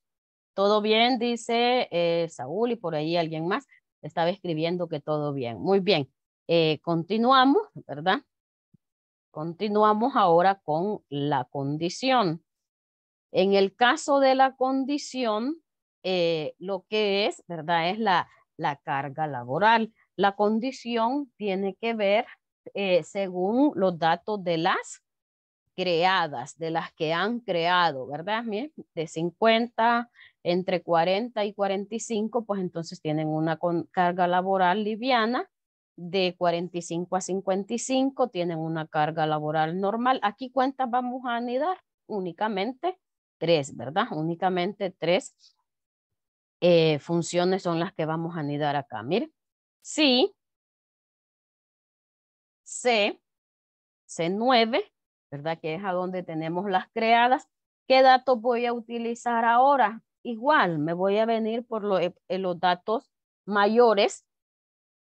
Todo bien, dice eh, Saúl, y por ahí alguien más estaba escribiendo que todo bien. Muy bien. Eh, continuamos, ¿verdad? Continuamos ahora con la condición. En el caso de la condición, eh, lo que es, ¿verdad? Es la, la carga laboral. La condición tiene que ver eh, según los datos de las creadas, de las que han creado, ¿verdad? de 50, entre 40 y 45, pues entonces tienen una carga laboral liviana de 45 a 55 tienen una carga laboral normal. Aquí cuántas vamos a anidar? Únicamente tres, ¿verdad? Únicamente tres eh, funciones son las que vamos a anidar acá. Miren. sí, C, C9, ¿verdad? Que es a donde tenemos las creadas. ¿Qué datos voy a utilizar ahora? Igual, me voy a venir por eh, los datos mayores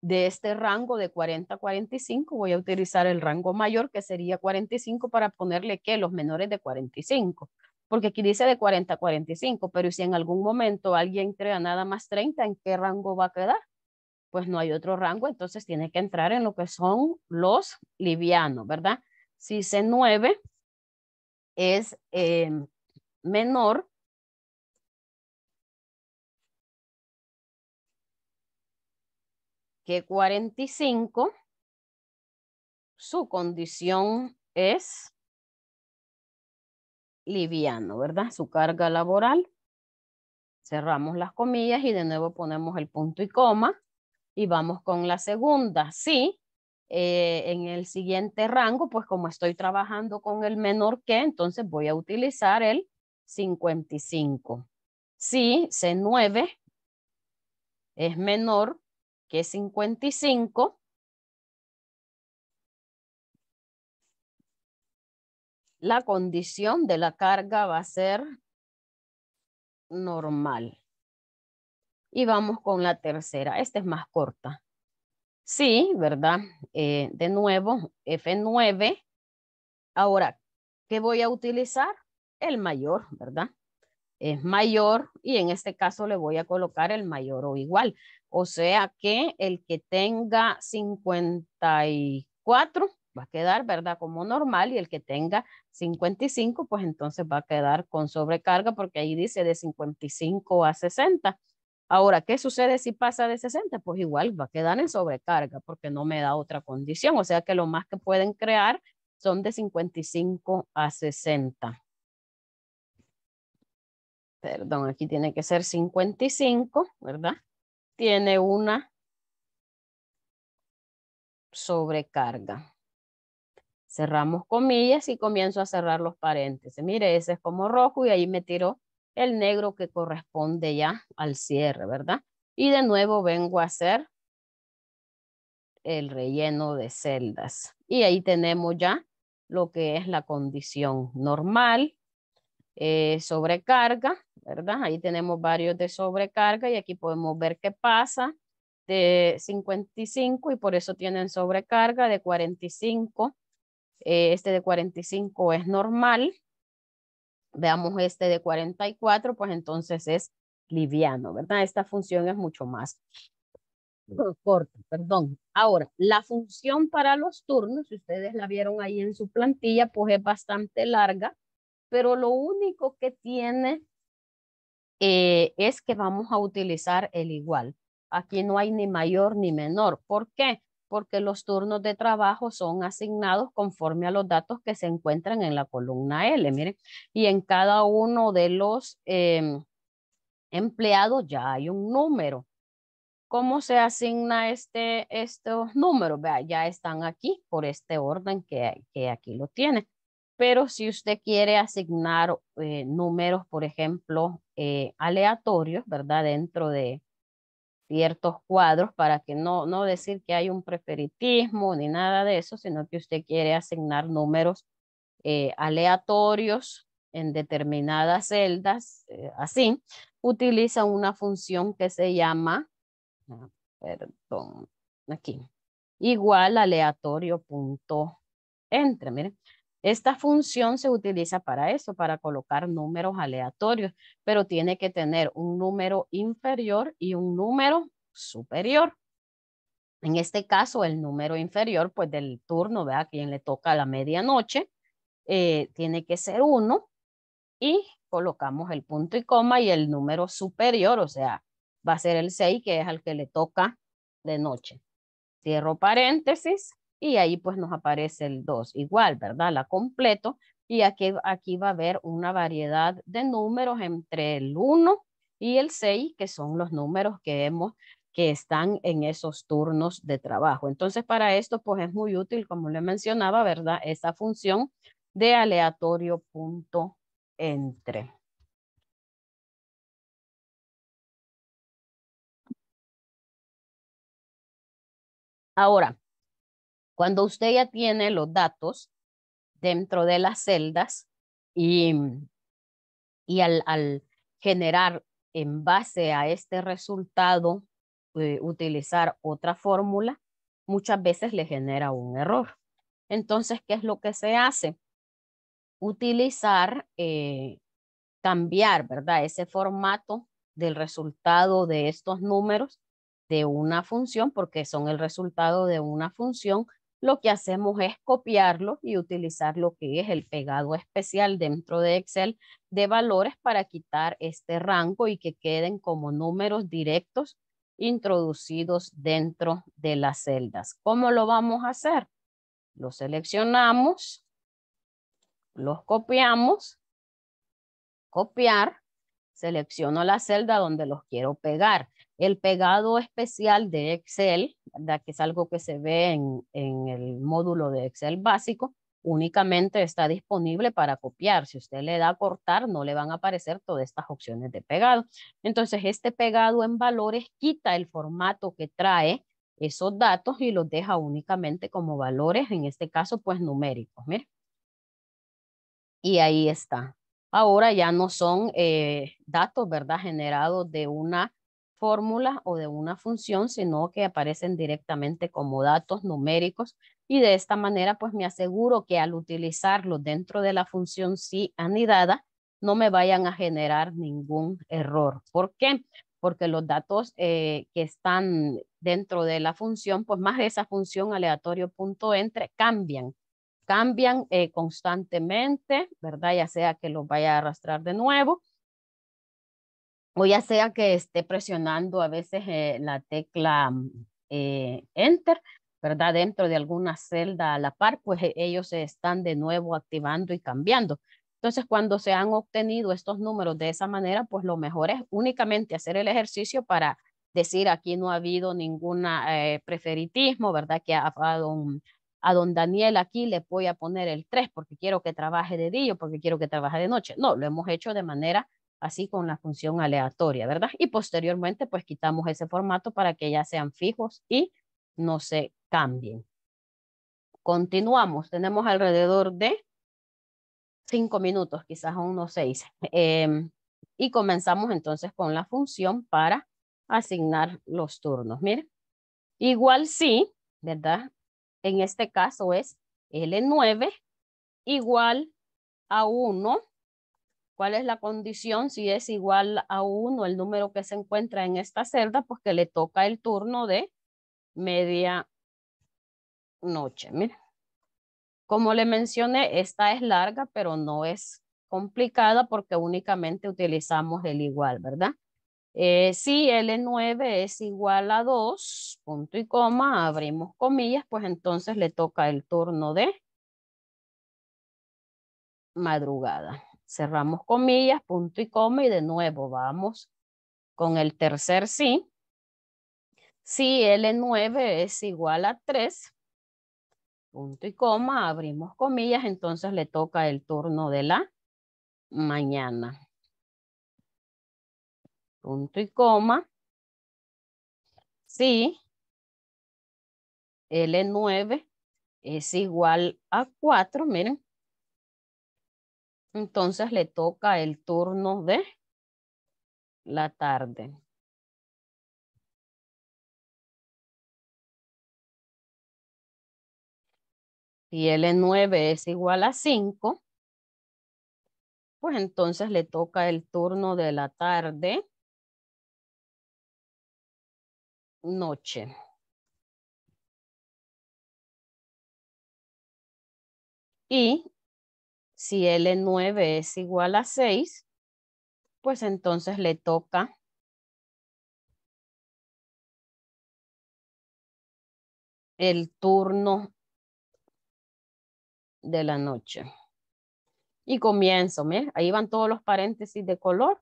de este rango de 40 a 45, voy a utilizar el rango mayor que sería 45 para ponerle que los menores de 45, porque aquí dice de 40 a 45, pero si en algún momento alguien crea nada más 30, ¿en qué rango va a quedar? Pues no hay otro rango, entonces tiene que entrar en lo que son los livianos, ¿verdad? Si C9 es eh, menor que 45, su condición es liviano, ¿verdad? Su carga laboral. Cerramos las comillas y de nuevo ponemos el punto y coma y vamos con la segunda. Sí, eh, en el siguiente rango, pues como estoy trabajando con el menor que, entonces voy a utilizar el 55. Si C9 es menor 55. La condición de la carga va a ser normal. Y vamos con la tercera. Esta es más corta. Sí, ¿verdad? Eh, de nuevo, F9. Ahora, ¿qué voy a utilizar? El mayor, ¿verdad? Es mayor y en este caso le voy a colocar el mayor o igual. O sea que el que tenga 54 va a quedar, ¿verdad? Como normal y el que tenga 55, pues entonces va a quedar con sobrecarga porque ahí dice de 55 a 60. Ahora, ¿qué sucede si pasa de 60? Pues igual va a quedar en sobrecarga porque no me da otra condición. O sea que lo más que pueden crear son de 55 a 60. Perdón, aquí tiene que ser 55, ¿verdad? tiene una sobrecarga. Cerramos comillas y comienzo a cerrar los paréntesis. Mire, ese es como rojo y ahí me tiró el negro que corresponde ya al cierre, ¿verdad? Y de nuevo vengo a hacer el relleno de celdas. Y ahí tenemos ya lo que es la condición normal, eh, sobrecarga, ¿verdad? Ahí tenemos varios de sobrecarga y aquí podemos ver qué pasa de 55 y por eso tienen sobrecarga de 45. Eh, este de 45 es normal. Veamos este de 44, pues entonces es liviano, ¿verdad? Esta función es mucho más corta, perdón. Ahora, la función para los turnos, si ustedes la vieron ahí en su plantilla, pues es bastante larga pero lo único que tiene eh, es que vamos a utilizar el igual. Aquí no hay ni mayor ni menor. ¿Por qué? Porque los turnos de trabajo son asignados conforme a los datos que se encuentran en la columna L. Miren, y en cada uno de los em, empleados ya hay un número. ¿Cómo se asigna este, estos números? Vea, ya están aquí por este orden que, que aquí lo tiene. Pero si usted quiere asignar eh, números, por ejemplo, eh, aleatorios, ¿verdad? Dentro de ciertos cuadros para que no, no decir que hay un preferitismo ni nada de eso, sino que usted quiere asignar números eh, aleatorios en determinadas celdas, así, utiliza una función que se llama, ah, perdón, aquí, igual aleatorio punto entre, miren, esta función se utiliza para eso, para colocar números aleatorios, pero tiene que tener un número inferior y un número superior. En este caso, el número inferior, pues del turno, vea quién le toca a la medianoche, eh, tiene que ser uno y colocamos el punto y coma y el número superior, o sea, va a ser el 6, que es al que le toca de noche. Cierro paréntesis y ahí pues nos aparece el 2 igual, ¿verdad? La completo y aquí, aquí va a haber una variedad de números entre el 1 y el 6 que son los números que hemos que están en esos turnos de trabajo. Entonces, para esto, pues es muy útil, como le mencionaba, ¿verdad? Esa función de aleatorio punto entre. Ahora, cuando usted ya tiene los datos dentro de las celdas y, y al, generar en base a este resultado eh, utilizar otra fórmula, muchas veces le genera un error. Entonces, ¿qué es lo que se hace? Utilizar, eh, cambiar, ¿verdad? Ese formato del resultado de estos números de una función, porque son el resultado de una función, lo que hacemos es copiarlo y utilizar lo que es el pegado especial dentro de Excel de valores para quitar este rango y que queden como números directos introducidos dentro de las celdas. ¿Cómo lo vamos a hacer? Lo seleccionamos, los copiamos, copiar, selecciono la celda donde los quiero pegar. El pegado especial de Excel, ¿verdad? que es algo que se ve en, el módulo de Excel básico, únicamente está disponible para copiar. Si usted le da a cortar, no le van a aparecer todas estas opciones de pegado. Entonces, este pegado en valores quita el formato que trae esos datos y los deja únicamente como valores, en este caso, pues numéricos. Y ahí está. Ahora ya no son eh, datos, ¿verdad? Generados de una fórmula o de una función, sino que aparecen directamente como datos numéricos y de esta manera pues me aseguro que al utilizarlo dentro de la función si anidada no me vayan a generar ningún error. ¿Por qué? Porque los datos eh, que están dentro de la función, pues más de esa función punto entre cambian, cambian eh, constantemente, ¿verdad? Ya sea que los vaya a arrastrar de nuevo o ya sea que esté presionando a veces eh, la tecla mm, eh, Enter, ¿verdad? Dentro de alguna celda a la par, pues e, ellos se están de nuevo activando y cambiando. Entonces, cuando se han obtenido estos números de esa manera, pues lo mejor es únicamente hacer el ejercicio para decir aquí no ha habido ningún eh, preferitismo, ¿verdad? Que a, don, Daniel aquí le voy a poner el 3 porque quiero que trabaje de día, o porque quiero que trabaje de noche. No, lo hemos hecho de manera así con la función aleatoria, ¿verdad? Y posteriormente, pues quitamos ese formato para que ya sean fijos y no se cambien. Continuamos, tenemos alrededor de cinco minutos, quizás a unos seis. Em, y comenzamos entonces con la función para asignar los turnos. Miren, igual sí, ¿verdad? En este caso es L9 igual a 1 cuál es la condición, si es igual a 1, el número que se encuentra en esta celda, pues que le toca el turno de media noche. como le mencioné, esta es larga, pero no es complicada porque únicamente utilizamos el igual, ¿verdad? Eh, si L9 es igual a 2, punto y coma, abrimos comillas, pues entonces le toca el turno de madrugada cerramos comillas, punto y coma y de nuevo vamos con el tercer sí. Si L9 es igual a 3, punto y coma, abrimos comillas, entonces le toca el turno de la mañana. Punto y coma. Si L9 es igual a 4, miren, entonces le toca el turno de la tarde. Si L9 es igual a 5, pues entonces le toca el turno de la tarde, noche. Y si L9 es igual a 6, pues entonces le toca el turno de la noche. Y comienzo, ¿me? ahí van todos los paréntesis de color.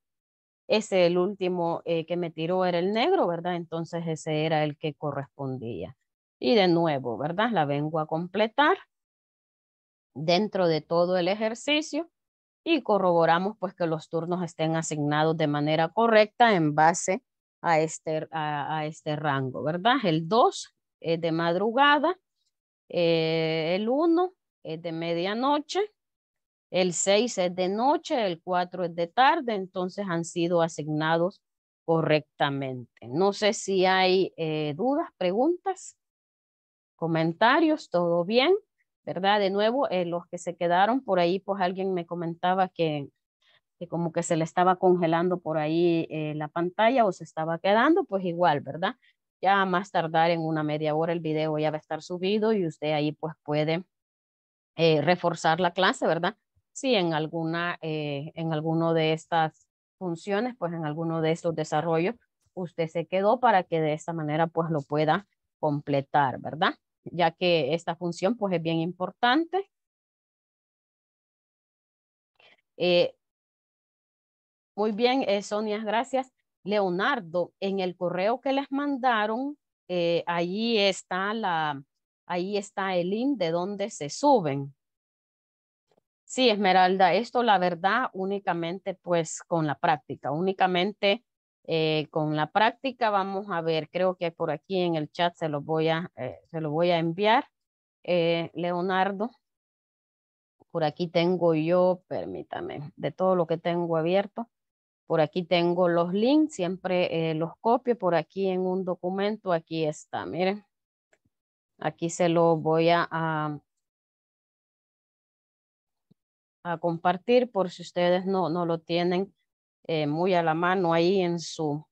Ese, el último eh, que me tiró era el negro, ¿verdad? Entonces ese era el que correspondía. Y de nuevo, ¿verdad? La vengo a completar dentro de todo el ejercicio y corroboramos pues que los turnos estén asignados de manera correcta en base a este, a, este rango, ¿verdad? El 2 es de madrugada, eh, el 1 es de medianoche, el 6 es de noche, el 4 es de tarde, entonces han sido asignados correctamente. No sé si hay eh, dudas, preguntas, comentarios, todo bien. ¿verdad? De nuevo, eh, los que se quedaron por ahí, pues alguien me comentaba que, que como que se le estaba congelando por ahí eh, la pantalla o se estaba quedando, pues igual, ¿verdad? Ya más tardar en una media hora el video ya va a estar subido y usted ahí pues puede eh, reforzar la clase, ¿verdad? Si en alguna, en alguno de estas funciones, pues en alguno de estos desarrollos, usted se quedó para que de esta manera pues lo pueda completar, ¿verdad? ya que esta función pues es bien importante. Eh, muy bien, eh, Sonia, gracias. Leonardo, en el correo que les mandaron, eh, ahí, está la, ahí está el link de donde se suben. Sí, Esmeralda, esto la verdad únicamente pues con la práctica, únicamente eh, con la práctica vamos a ver, creo que por aquí en el chat se lo voy a, eh, se lo voy a enviar. Eh, Leonardo, por aquí tengo yo, permítame, de todo lo que tengo abierto, por aquí tengo los links, siempre los copio por aquí en un documento, aquí está, miren. Aquí se lo voy a, a, a compartir por si ustedes no, no lo tienen eh, muy a la mano ahí en su,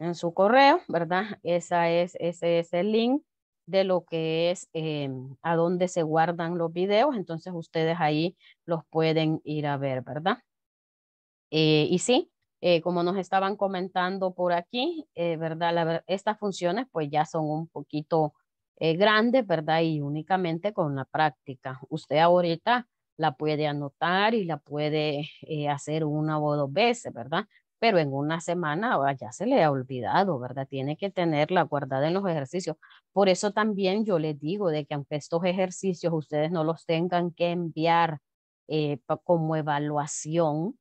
en su correo, ¿verdad? Esa es, ese es el link de lo que es eh, a dónde se guardan los videos, entonces ustedes ahí los pueden ir a ver, ¿verdad? Eh, y sí, como nos estaban comentando por aquí, ¿verdad? estas funciones pues ya son un poquito grandes, ¿verdad? Y únicamente con la práctica. Usted ahorita la puede anotar y la puede eh, hacer una o dos veces, ¿verdad? Pero en una semana ah, ya se le ha olvidado, ¿verdad? Tiene que tenerla guardada en los ejercicios. Por eso también yo les digo de que aunque estos ejercicios ustedes no los tengan que enviar eh, como evaluación,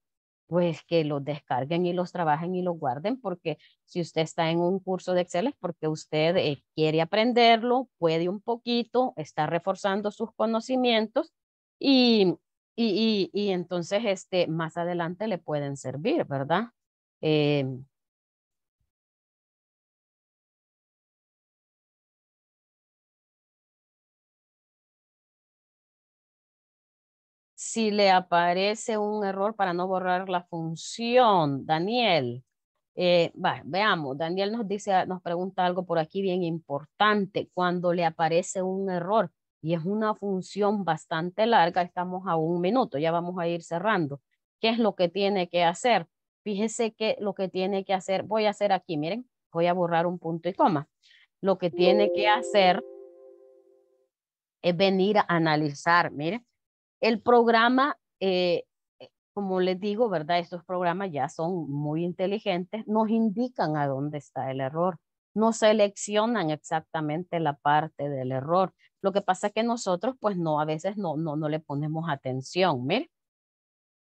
pues que los descarguen y los trabajen y los guarden, porque si usted está en un curso de Excel es porque usted eh, quiere aprenderlo, puede un poquito, está reforzando sus conocimientos y, y, entonces este, más adelante le pueden servir, ¿verdad? Em, si le aparece un error para no borrar la función, Daniel. Eh, veamos, Daniel nos dice, nos pregunta algo por aquí bien importante. Cuando le aparece un error, y es una función bastante larga, estamos a un minuto, ya vamos a ir cerrando. ¿Qué es lo que tiene que hacer? Fíjese que lo que tiene que hacer, voy a hacer aquí, miren, voy a borrar un punto y coma. Lo que tiene que hacer es venir a analizar, miren, el programa, eh, como les digo, ¿verdad? Estos programas ya son muy inteligentes, nos indican a dónde está el error, no seleccionan exactamente la parte del error, lo que pasa es que nosotros, pues no, a veces no, no, no le ponemos atención. Mire,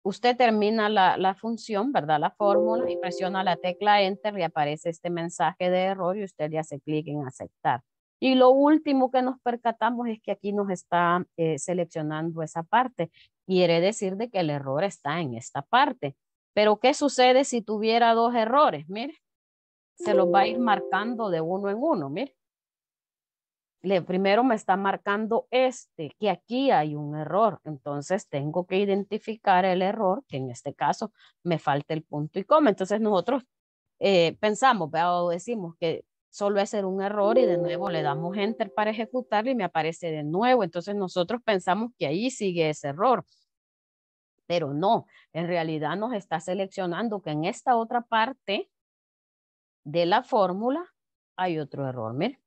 usted termina la, función, ¿verdad? La fórmula y presiona la tecla Enter y aparece este mensaje de error y usted ya hace clic en aceptar. Y lo último que nos percatamos es que aquí nos está eh, seleccionando esa parte. Quiere decir de que el error está en esta parte. Pero ¿qué sucede si tuviera dos errores? Mire, se los va a ir marcando de uno en uno, mire primero me está marcando este, que aquí hay un error. Entonces tengo que identificar el error, que en este caso me falta el punto y coma. Entonces nosotros eh, pensamos, decimos que solo es un error y de nuevo le damos enter para ejecutarlo y me aparece de nuevo. Entonces nosotros pensamos que ahí sigue ese error. Pero no, en realidad nos está seleccionando que en esta otra parte de la fórmula hay otro error. miren.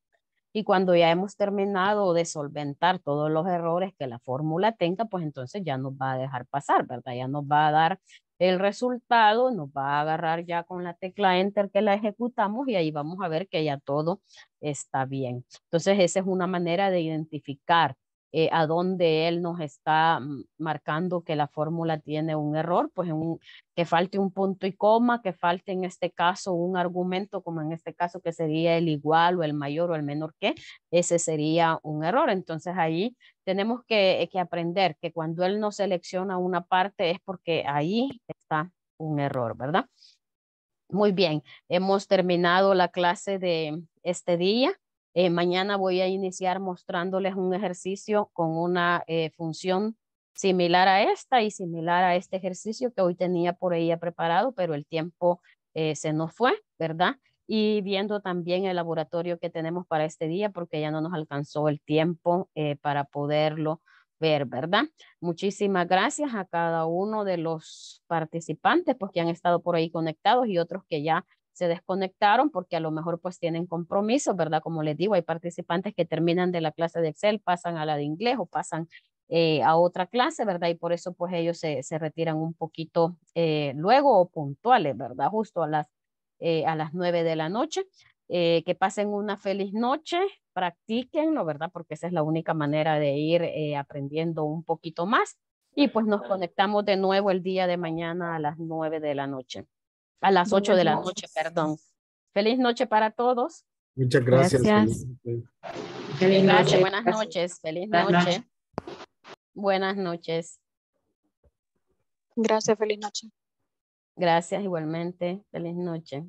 Y cuando ya hemos terminado de solventar todos los errores que la fórmula tenga, pues entonces ya nos va a dejar pasar, ¿verdad? Ya nos va a dar el resultado, nos va a agarrar ya con la tecla Enter que la ejecutamos y ahí vamos a ver que ya todo está bien. Entonces esa es una manera de identificar eh, a dónde él nos está mm, marcando que la fórmula tiene un error, pues que falte un punto y coma, que falte en este caso un argumento, como en este caso que sería el igual o el mayor o el menor que, ese sería un error. Entonces ahí tenemos que, eh, que aprender que cuando él no selecciona una parte es porque ahí está un error, ¿verdad? Muy bien, hemos terminado la clase de este día. Eh, mañana voy a iniciar mostrándoles un ejercicio con una eh, función similar a esta y similar a este ejercicio que hoy tenía por ella preparado, pero el tiempo eh, se nos fue, ¿verdad? Y viendo también el laboratorio que tenemos para este día, porque ya no nos alcanzó el tiempo para poderlo ver, ¿verdad? Muchísimas gracias a cada uno de los participantes, pues que han estado por ahí conectados y otros que ya se desconectaron porque a lo mejor pues tienen compromiso, ¿verdad? Como les digo, hay participantes que terminan de la clase de Excel, pasan a la de inglés o pasan eh, a otra clase, ¿verdad? Y por eso pues ellos se, retiran un poquito eh, luego o puntuales, ¿verdad? Justo a las, eh, a las 9 de la noche. Eh, que pasen una feliz noche, practiquenlo, ¿verdad? Porque esa es la única manera de ir aprendiendo un poquito más. Y pues nos conectamos de nuevo el día de mañana a las nueve de la noche a las ocho de la noche, perdón. Feliz noche para todos. Muchas gracias. Feliz noche. Buenas noches. Feliz noche. Noches. Buenas noches. Gracias, feliz noche. Gracias igualmente. Feliz noche.